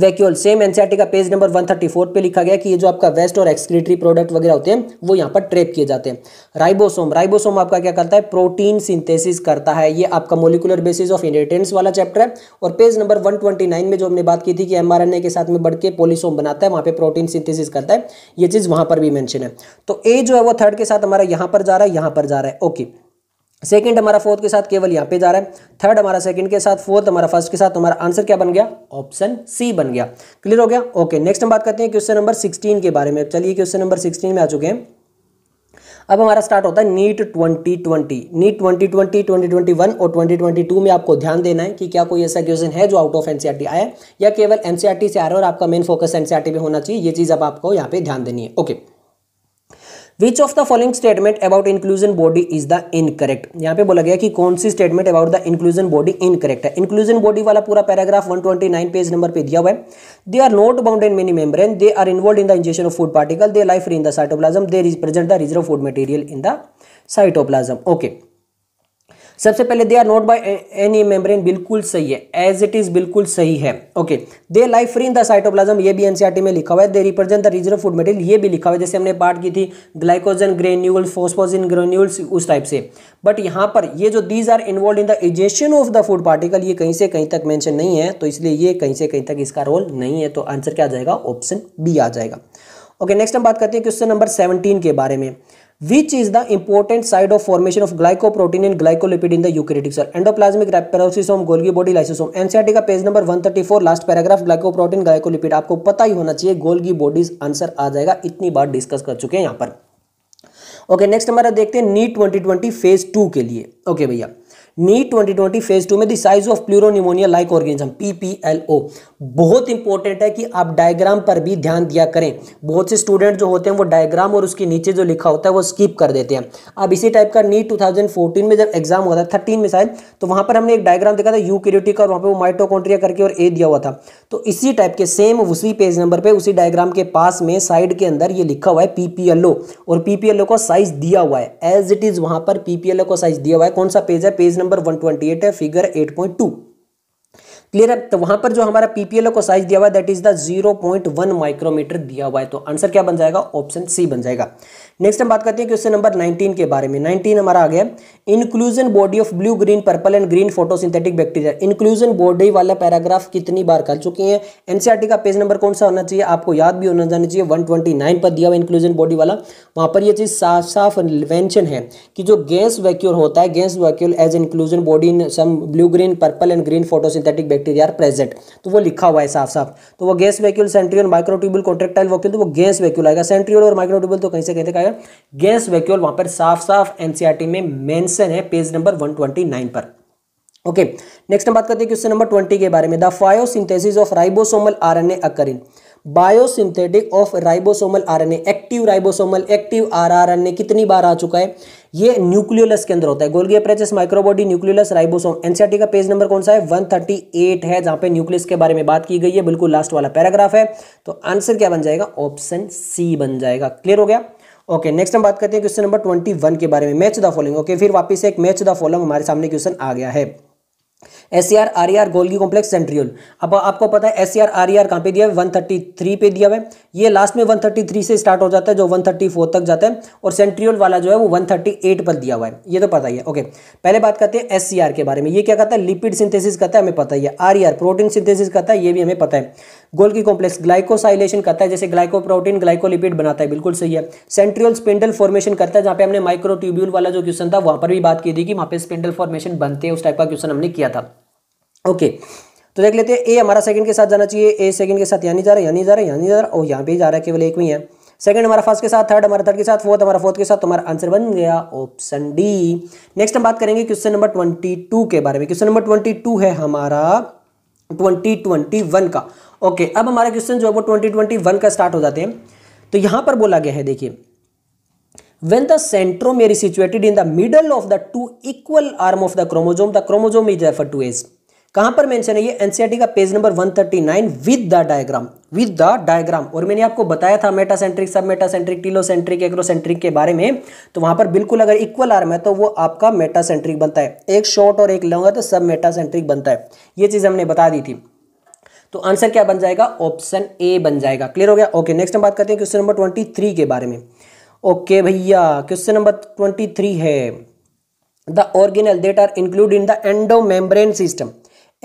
Vacuole same NCERT का पेज नंबर 134 पे लिखा गया कि ये जो आपका वेस्ट और एक्सक्रीटरी प्रोडक्ट वगैरह होते हैं वो यहाँ पर ट्रेप किए जाते हैं राइबोसोम राइबोसोम आपका क्या करता है प्रोटीन सिंथेसिस करता है ये आपका मोलिकुलर बेसिस ऑफ इनहेरिटेंस वाला चैप्टर है और पेज नंबर वन में जो हमने बात की थी कि एम के साथ में बढ़ के पोलिसोम बनाता है वहाँ पर प्रोटीन सिंथेसिस करता है ये चीज़ वहाँ पर भी मैंशन है तो ए जो है वो थर्ड के साथ हमारा यहाँ पर जा रहा है यहाँ पर जा रहा है ओके सेकंड हमारा फोर्थ के साथ केवल यहाँ पे जा रहा है थर्ड हमारा सेकंड के साथ फोर्थ हमारा फर्स्ट के साथ हमारा आंसर क्या बन गया ऑप्शन सी बन गया क्लियर हो गया ओके नेक्स्ट हम बात करते हैं क्वेश्चन नंबर सिक्सटीन के बारे में चलिए क्वेश्चन नंबर सिक्सटीन में आ चुके हैं अब हमारा स्टार्ट होता है नीट 2020 नीट 2020 2021 और 2022 में आपको ध्यान देना है कि क्या कोई ऐसा क्वेश्चन है जो आउट ऑफ एनसीईआरटी आया या केवल एनसीईआरटी e से आ रहा है और आपका मेन फोकस एनसीईआरटी पे होना चाहिए ये चीज़ अब आपको यहाँ पे ध्यान देनी है okay okay. Which of the following statement about inclusion body is the incorrect यहाँ पे बोला गया कि कौन सी statement about the inclusion body incorrect है इंक्लूजन बॉडी वाला पूरा पैराग्राफ 129 पेज नंबर पे दिया हुआ है they are not bound in many membrane they are involve in the injection of food particle they life in the cytoplasm they represent the reserve food material in the cytoplasm okay okay. सबसे पहले they are not by any membrane बिल्कुल सही है as it is बिल्कुल सही है okay they life free in the cytoplasm ये भी एनसीआरटी e में लिखा हुआ है they represent the reason food material ये भी लिखा हुआ है जैसे हमने बात की थी ग्लाइकोजन ग्रेन्यूल्स फोस्फोजिन ग्रेन्यूल्स उस टाइप से बट यहाँ पर ये जो these are involve in the ingestion of the food particle ये कहीं से कहीं तक मेंशन नहीं है तो इसलिए ये कहीं से कहीं तक इसका रोल नहीं है तो आंसर क्या आ जाएगा ऑप्शन बी आ जाएगा ओके नेक्स्ट हम बात करते हैं क्वेश्चन नंबर सेवनटीन के बारे में which is the important site of formation of glycoprotein and glycolipid in the eukaryotic cell endoplasmic peroxisome golgi body lysosome NCERT का page number 134 last paragraph glycoprotein glycolipid आपको पता ही होना चाहिए गोल्गी बॉडीज आंसर आ जाएगा इतनी बार डिस्कस कर चुके हैं यहां पर ओके नेक्स्ट हमारा देखते हैं नीट 2020 फेज टू के लिए ओके okay, भैया नीट 2020 फेज टू में these of pleuropneumonia like organism PPLO बहुत इंपॉर्टेंट है कि आप डायग्राम पर भी ध्यान दिया करें बहुत से स्टूडेंट जो होते हैं वो डायग्राम और उसके नीचे जो लिखा होता है वो स्किप कर देते हैं अब इसी टाइप का नीट 2014 e में जब एग्जाम हुआ था थर्टीन में शायद तो वहां पर हमने एक डायग्राम देखा था यू क्यूरिटी का और वहां पर वो माइटोकॉन्ट्रिया करके और ए दिया हुआ था तो इसी टाइप के सेम उसी पेज नंबर पर उसी डायग्राम के पास में साइड के अंदर ये लिखा हुआ है पीपीएलओ और पीपीएलओ का साइज दिया हुआ है एज इट इज वहां पर पीपीएलओ का साइज दिया हुआ है कौन सा पेज है पेज नंबर नंबर 128 है फिगर 8.2 क्लियर है तो वहां पर जो हमारा पीपीएलओ को साइज दिया हुआ है दैट इज द 0.1 माइक्रोमीटर दिया हुआ है तो आंसर क्या बन जाएगा ऑप्शन सी बन जाएगा नेक्स्ट हम बात करते हैं क्वेश्चन नंबर 19 के बारे में 19 हमारा आ गया inclusion body of blue green purple and green photosynthetic bacteria inclusion body वाला पैराग्राफ कितनी बार कर चुके हैं एनसीआरटी e का पेज नंबर कौन सा होना चाहिए आपको याद भी होना जाना चाहिए 129 पर दिया हुआ इंक्लूजन बॉडी वाला वहाँ पर यह चीज़ साफ साफ वेंशन है कि जो गैस वैक्यूल होता है gas vacuole as inclusion body in some blue green purple and green photosynthetic bacteria present तो वो लिखा हुआ है साफ साफ तो वो gas vacuole centriole microtubule contractile vacuole तो वो गैस वैक्यूल आएगा सेंट्रियल और माइक्रोट्यूबल तो कहीं से कहते हैं है गैस वैक्यूल वहां पर साफ साफ एनसीआरटी में मेंशन है पेज नंबर 129 पर ओके नेक्स्ट हम बात करते हैं क्वेश्चन नंबर 20 के बारे में the biosynthesis of ribosomal RNA occur in biosynthetic of ribosomal RNA active ribosomal active rRNA कितनी बार आ चुका है ये न्यूक्लियोलस के अंदर होता है Golgi apparatus microbody nucleolus ribosome NCERT e का पेज नंबर कौन सा है 138 है जहां पे न्यूक्लियस के बारे में बात की गई है बिल्कुल लास्ट वाला पैराग्राफ है तो आंसर क्या बन जाएगा ऑप्शन सी बन जाएगा क्लियर हो गया ओके नेक्स्ट हम बात करते हैं क्वेश्चन नंबर ट्वेंटी वन के बारे में मैच द फॉलोइंग ओके फिर वापस एक मैच द फॉलोइंग हमारे सामने क्वेश्चन आ गया है S R R R Golgi complex centriole अब आपको पता है S C R R R कहाँ पे दिया है थ्री पे दिया हुआ है ये लास्ट में वन थर्टी थ्री से स्टार्ट हो जाता है जो वन थर्टी फोर तक जाता है और सेंट्रियल वाला जो है वो वन थर्टी एट पर दिया हुआ है ये तो पता ही है ओके पहले बात करते हैं एस सी आर के बारे में ये क्या कहता है लिपिड सिंथेसिस कहता है हमें पता ही है आर आर प्रोटीन सिंथेसिस कहता है ये भी हमें पता है गोल्गी कॉम्प्लेक्स ग्लाइकोसाइलेशन करता है जैसे ग्लाइकोप्रोटीन ग्लाइकोलिपिड बनाता है बिल्कुल सही है सेंट्रियल स्पिंडल फॉर्मेशन करता है जहाँ पे हमने माइक्रोट्यूब्यूल वाला जो क्वेश्चन था वहाँ पर भी बात की थी कि वहाँ पे स्पिंडल फॉर्मेशन बनते हैं उस टाइप का क्वेश्चन हमने किया था ओके तो देख लेते हैं ए हमारा सेकंड के साथ जाना चाहिए ए सेकंड के साथ यहाँ नहीं जा रहा यहाँ नहीं जा रहा यहाँ नहीं जा रहा और यहाँ पे जा रहा है केवल एक ही है सेकंड हमारा फर्स्ट के साथ थर्ड हमारा थर्ड के साथ फोर्थ हमारा फोर्थ के साथ तो हमारा आंसर बन गया ऑप्शन डी नेक्स्ट हम बात करेंगे क्वेश्चन नंबर ट्वेंटी टू के बारे में क्वेश्चन नंबर ट्वेंटी टू है हमारा ट्वेंटी ट्वेंटी वन का ओके अब हमारा क्वेश्चन जो है वो ट्वेंटी ट्वेंटी वन का स्टार्ट हो जाते हैं तो यहां पर बोला गया है देखिए when the centromere is situated in the middle of the two equal arm of the chromosome the chromosome is referred to as कहां पर मेंशन है ये एनसीईआरटी e का page number 139 with the diagram with the diagram और मैंने आपको बताया था मेटासेंट्रिक सब मेटासेंट्रिक टीलोसेंट्रिक एग्रोसेंट्रिक के बारे में तो वहां पर बिल्कुल अगर इक्वल आर्म है तो वो आपका मेटासेंट्रिक बनता है एक शॉर्ट और एक लॉन्ग है तो सब मेटासेंट्रिक बनता है ये चीज हमने बता दी थी तो आंसर क्या बन जाएगा ऑप्शन ए बन जाएगा क्लियर हो गया ओके नेक्स्ट हम बात करते हैं क्वेश्चन नंबर ट्वेंटी थ्री के बारे में ओके भैया क्वेश्चन नंबर ट्वेंटी थ्री है the organelle that are include in the endo membrane system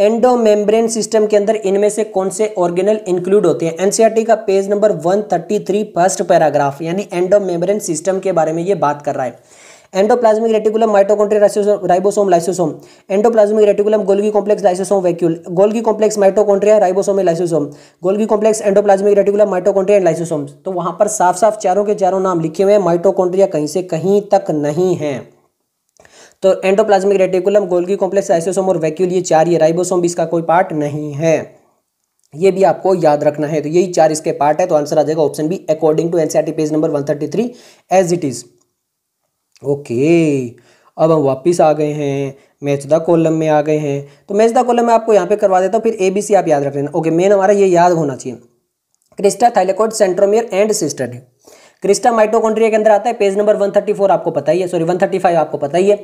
endo membrane system के अंदर इनमें से कौन से ऑर्गेनल इंक्लूड होते हैं एनसीईआरटी e का पेज नंबर 133 फर्स्ट पैराग्राफ यानी एंडो मेम्ब्रेन सिस्टम के बारे में ये बात कर रहा है endoplasmic reticulum mitochondria ribosome lysosome endoplasmic reticulum Golgi complex lysosome vacuole Golgi complex mitochondria ribosome lysosome Golgi complex endoplasmic reticulum mitochondria and lysosome तो वहां पर साफ साफ चारों के चारों नाम लिखे हुए हैं कहीं से कहीं तक नहीं है तो endoplasmic reticulum Golgi complex lysosome और वैक्यूल ये चार ये राइबोसोम भी इसका कोई पार्ट नहीं है ये भी आपको याद रखना है तो यही चार इसके पार्ट है तो आंसर आ जाएगा option B according to NCERT page number 133 as it is okay अब हम वापस आ गए हैं मैच द कॉलम में आ गए हैं तो मैच द कॉलम में आपको यहाँ पे करवा देता हूँ फिर ए बी सी आप याद रख लेना ओके मेन हमारा ये याद होना चाहिए crista thylakoid centromere and sister crista mitochondria के अंदर आता है पेज नंबर 134 आपको पता ही है सॉरी 135 आपको पता ही है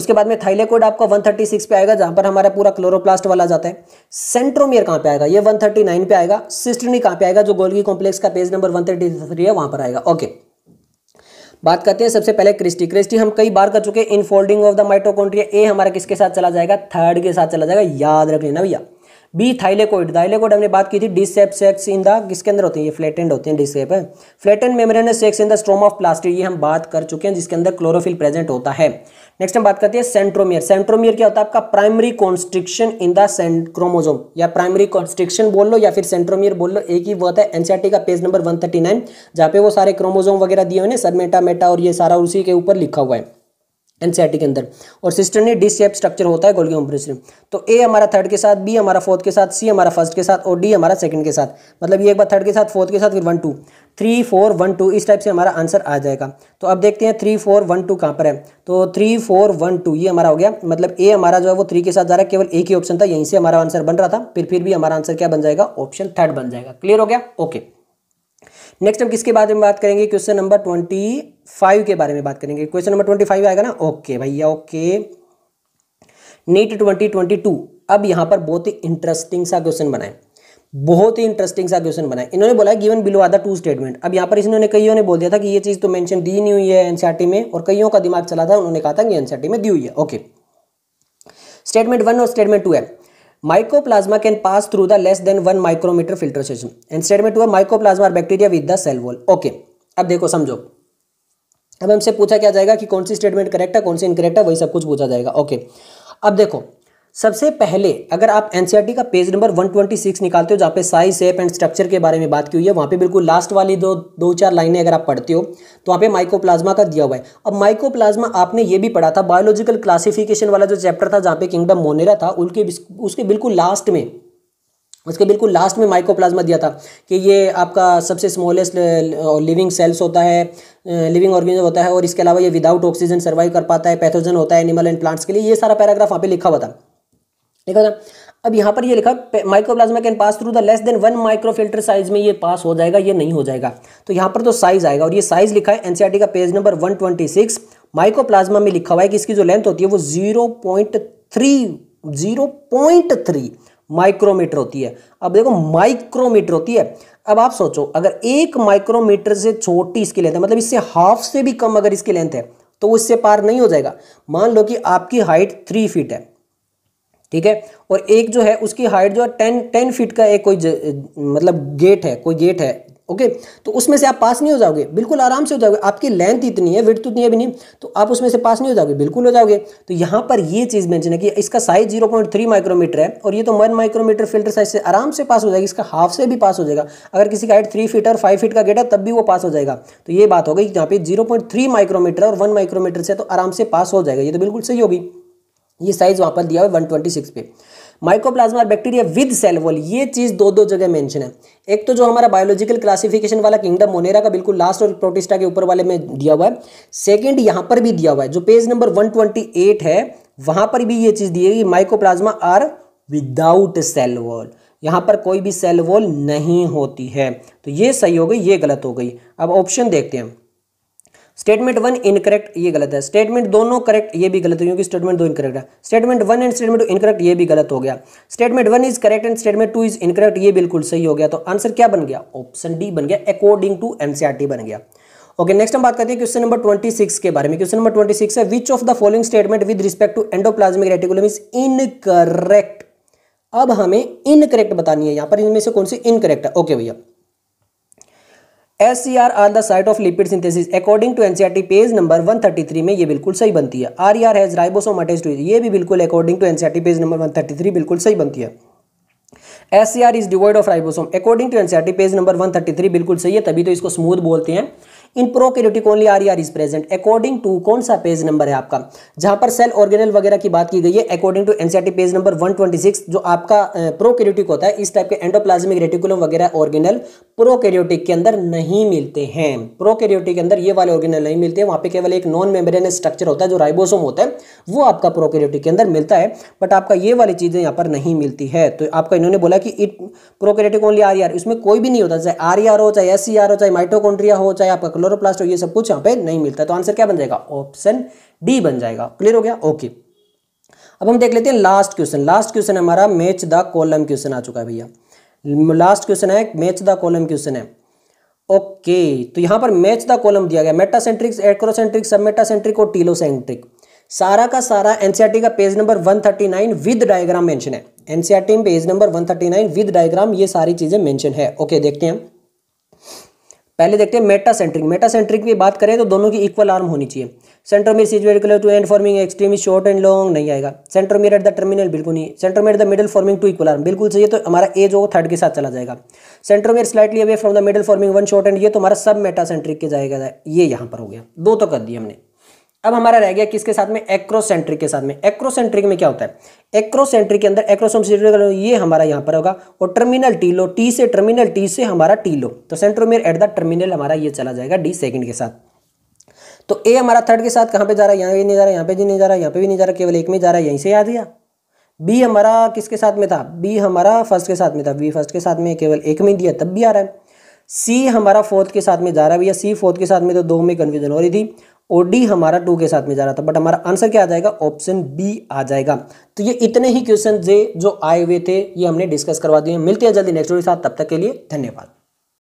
उसके बाद में थाइलेकोड आपका 136 पे आएगा जहां पर हमारा पूरा क्लोरोप्लास्ट वाला जाता है सेंट्रोमियर कहाँ पे आएगा ये 139 पे आएगा सिस्टनी कहाँ पे आएगा जो गोल्गी कॉम्प्लेक्स का पेज नंबर 133 है वहां पर आएगा ओके okay. बात करते हैं सबसे पहले क्रिस्टी क्रिस्टी हम कई बार कर चुके हैं in folding of the mitochondria ए हमारा किसके साथ चला जाएगा थर्ड के साथ चला जाएगा याद रख लेना भैया बी थाइलेकोइड थाइलेकोइड हमने बात की थी डिसेप सेक्स इन द किसके अंदर होते हैं ये फ्लैटेंड होते हैं डिसेप है flattened membrane sacs in the stroma of plastid ये हम बात कर चुके हैं जिसके अंदर क्लोरोफिल प्रेजेंट होता है नेक्स्ट हम बात करते हैं सेंट्रोमियर सेंट्रोमियर क्या होता है आपका primary constriction in the chromosome या प्राइमरी कॉन्स्ट्रिक्शन बोल लो या फिर सेंट्रोमियर बोल लो एक ही वर्त है एनसीआरटी का पेज नंबर 139 जहां पे वो सारे क्रोमोजोम वगैरह दिए हुए हैं सरमेटा मेटा और ये सारा उसी के ऊपर लिखा हुआ है एनसीआरटी e के अंदर और सिस्टर ने डी सेप स्ट्रक्चर होता है गोल्गी ओमप्रेस में तो ए हमारा थर्ड के साथ बी हमारा फोर्थ के साथ सी हमारा फर्स्ट के साथ और डी हमारा सेकंड के साथ मतलब ये एक बार थर्ड के साथ फोर्थ के साथ फिर one two three four one two इस टाइप से हमारा आंसर आ जाएगा तो अब देखते हैं थ्री फोर वन टू कहाँ पर है तो थ्री फोर वन टू ये हमारा हो गया मतलब ए हमारा जो है वो थ्री के साथ जा रहा है केवल एक ही ऑप्शन था यहीं से हमारा आंसर बन रहा था फिर फिर भी हमारा आंसर क्या बन जाएगा ऑप्शन थर्ड बन जाएगा क्लियर हो गया ओके नेक्स्ट हम किसके बारे में बात करेंगे क्वेश्चन नंबर ट्वेंटी फाइव के बारे में बात करेंगे क्वेश्चन नंबर ट्वेंटी फाइव आएगा ना ओके भैया okay NEET twenty twenty two अब यहां पर बहुत ही इंटरेस्टिंग सा क्वेश्चन बनाए बहुत ही इंटरेस्टिंग सा क्वेश्चन बनाए इन्होंने बोला है given below are the two statement अब यहां पर इन्होंने कईयों ने बोल दिया था कि ये चीज़ तो मेंशन दी नहीं हुई है एनसीआरटी में और कईयों का दिमाग चला था उन्होंने कहा था कि एनसीआरटी में दी हुई है ओके स्टेटमेंट वन और स्टेटमेंट टू है mycoplasma can pass through the less than one micrometer filter system and statement two है mycoplasma bacteria with the cell wall okay अब देखो समझो अब हमसे पूछा क्या जाएगा कि कौन सी स्टेटमेंट करेक्ट है कौन सी इनकरेक्ट है वही सब कुछ पूछा जाएगा ओके अब देखो सबसे पहले अगर आप एनसीईआरटी e का पेज नंबर 126 निकालते हो जहाँ पे साइज सेप एंड स्ट्रक्चर के बारे में बात की हुई है वहाँ पे बिल्कुल लास्ट वाली दो दो चार लाइनें अगर आप पढ़ते हो तो वहाँ पे माइकोप्लाज्मा का दिया हुआ है अब माइकोप्लाज्मा आपने ये भी पढ़ा था बायोलॉजिकल क्लासिफिकेशन वाला जो चैप्टर था जहाँ पे किंगडम मोनेरा था उनके उसके बिल्कुल लास्ट में उसके बिल्कुल लास्ट में माइकोप्लाज्मा दिया था कि ये आपका सबसे स्मॉलेस्ट लिविंग सेल्स होता है लिविंग ऑर्गेनिज्म होता है और इसके अलावा ये विदाउट ऑक्सीजन सर्वाइव कर पाता है पैथोजन होता है एनिमल एंड प्लांट्स के लिए ये सारा पैराग्राफ वहाँ पे लिखा हुआ था लिखा था अब यहाँ पर ये लिखा microplasma can pass through the less than one microfilter size में ये पास हो जाएगा ये नहीं हो जाएगा तो यहाँ पर तो साइज आएगा और ये साइज लिखा है एनसीआरटी का पेज नंबर 126 माइक्रोप्लाज्मा में लिखा हुआ है कि इसकी जो लेंथ होती है वो zero point three zero point three micrometer होती है अब देखो माइक्रोमीटर होती है अब आप सोचो अगर एक माइक्रोमीटर से छोटी इसकी लेंथ है मतलब इससे हाफ से भी कम अगर इसकी लेंथ है तो वो इससे पार नहीं हो जाएगा मान लो कि आपकी हाइट थ्री फीट है ठीक है और एक जो है उसकी हाइट जो है टेन टेन फीट का एक कोई ज, मतलब गेट है कोई गेट है ओके तो उसमें से आप पास नहीं हो जाओगे बिल्कुल आराम से हो जाओगे आपकी लेंथ इतनी है विर्थ उतनी है भी नहीं तो आप उसमें से पास नहीं हो जाओगे बिल्कुल हो जाओगे तो यहाँ पर ये चीज़ मैंशन है कि इसका size zero point three micrometer है और ये तो वन माइक्रोमीटर फिल्टर साइज से आराम से पास हो जाएगी इसका हाफ से भी पास हो जाएगा अगर किसी का हाइट थ्री फीट और फाइव फीट का गेट है तब भी वो पास हो जाएगा तो ये बात हो गई यहाँ पे जीरो पॉइंट थ्री माइक्रोमीटर और वन माइक्रोमीटर से तो आराम से पास हो जाएगा ये तो बिल्कुल सही होगी ये साइज वहां पर दिया हुआ है 126 पे mycoplasma bacteria with cell wall ये चीज़ दो दो जगह मेंशन है एक तो जो हमारा बायोलॉजिकल क्लासिफिकेशन वाला किंगडम मोनेरा का बिल्कुल लास्ट और प्रोटिस्टा के ऊपर वाले में दिया हुआ है सेकेंड यहां पर भी दिया हुआ है जो पेज नंबर वन है वहां पर भी ये चीज़ दी है कि mycoplasma are without cell wall यहाँ पर कोई भी सेल वॉल नहीं होती है तो ये सही हो गई ये गलत हो गई अब ऑप्शन देखते हैं स्टेटमेंट वन इनकरेक्ट ये गलत है स्टेटमेंट दोनों करेक्ट ये भी गलत है क्योंकि स्टेटमेंट दो इनकरेक्ट है statement one and statement incorrect ये भी गलत हो गया statement one is correct and statement two is incorrect ये बिल्कुल सही हो गया तो आंसर क्या बन गया ऑप्शन डी बन गया अकॉर्डिंग टू एनसीआरटी बन गया ओके नेक्स्ट हम बात करते हैं क्वेश्चन नंबर सिक्स के बारे में क्वेश्चन नंबर सिक्स है which of the following statement with respect to endoplasmic reticulum is incorrect अब हमें इनकरेक्ट बतानी है यहां पर इनमें से कौन सी इनकरेक्ट है ओके भैया S C R on the site of lipid synthesis according to NCERT page number 133 में ये बिल्कुल सही बनती है R R has ribosome too ये भी बिल्कुल according to NCERT page number 133 बिल्कुल सही बनती है S C R is divide of ribosome according to NCERT page number 133 बिल्कुल सही है तभी तो इसको स्मूथ बोलते हैं in prokaryotic only R R is present according to कौन सा पेज नंबर है आपका जहां पर सेल ऑर्गेनेल वगैरह की बात की गई है according to NCERT page number 126 जो आपका प्रोकैरियोटिक होता है इस टाइप के एंडोप्लाज्मिक रेटिकुलम वगैरह ऑर्गेनेल प्रोकैरियोटिक के अंदर नहीं मिलते हैं प्रोकैरियोटिक के अंदर ये वाले ऑर्गेनेल नहीं मिलते वहां पे केवल एक नॉन मेम्ब्रेन स्ट्रक्चर होता है जो राइबोसोम होता है वो आपका प्रोकैरियोटिक के अंदर मिलता है बट आपका ये वाली चीज़ें यहां पर नहीं मिलती है तो आपका इन्होंने बोला कि इट प्रोकैरियोटिक ओनली आर इसमें कोई भी नहीं होता चाहे आर हो चाहे एस e हो चाहे माइटोकॉन्ड्रिया हो चाहे आपका क्लोरोप्लास्ट और ये सब कुछ यहाँ पे नहीं मिलता तो आंसर क्या बन जाएगा ऑप्शन डी बन जाएगा क्लियर हो गया ओके अब हम देख लेते हैं लास्ट क्वेश्चन लास्ट क्वेश्चन हमारा मैच द कॉलम क्वेश्चन आ चुका है भैया लास्ट क्वेश्चन है मैच द कॉलम क्वेश्चन है ओके okay, तो यहां पर मैच द कॉलम दिया गया मेटासेंट्रिक एडक्रोसेंट्रिक सबमेटासेंट्रिक और टीलोसेंट्रिक सारा का सारा एनसीआरटी e का page number 139 with diagram mention है एनसीआरटी e में पेज नंबर 139 विद डायग्राम ये सारी चीजें मेंशन है ओके okay, देखते हैं पहले देखते हैं मेटा सेंट्रिक मेटा सेंट्रिक की बात करें तो दोनों की इक्वल आर्म होनी चाहिए centromere situate to end forming extreme is short and long नहीं आएगा सेंट्रोमियर एट द टर्मिनल बिल्कुल नहीं centromere the middle forming two equal arm बिल्कुल सही है तो हमारा ए जो थर्ड के साथ चला जाएगा centromere slightly away from the middle forming one short and ये तो हमारा सब मेटा सेंट्रिक के जाएगा ये यहाँ पर हो गया दो तो कर दिया हमने अब हमारा रह गया किसके साथ में एक्रोसेंट्रिक के साथ में एक्रोसेंट्रिक में क्या होता है एक्रोसेंट्रिक के अंदर एक्रोसोम ये हमारा यहाँ पर होगा और टर्मिनल टी लो टी से टर्मिनल टी से हमारा टी लो तो सेंट्रोमेयर एट द टर्मिनल हमारा ये चला जाएगा डी सेकंड के साथ तो ए हमारा थर्ड के साथ कहाँ पे जा रहा है यहाँ भी नहीं जा रहा यहाँ पे भी नहीं जा रहा यहाँ पे भी नहीं जा रहा केवल एक में जा रहा है यहीं से याद दिया बी हमारा किसके साथ में था बी हमारा फर्स्ट के साथ में था बी फर्स्ट के साथ में केवल एक में दिया तब भी आ रहा है सी हमारा फोर्थ के साथ में जा रहा है भैया सी फोर्थ के साथ में तो दो में कन्फ्यूजन हो रही थी और डी हमारा टू के साथ में जा रहा था बट हमारा आंसर क्या आ जाएगा ऑप्शन बी आ जाएगा तो ये इतने ही क्वेश्चन जो आए हुए थे ये हमने डिस्कस करवा दिए मिलते हैं जल्दी नेक्स्ट वीडियो के साथ तब तक के लिए धन्यवाद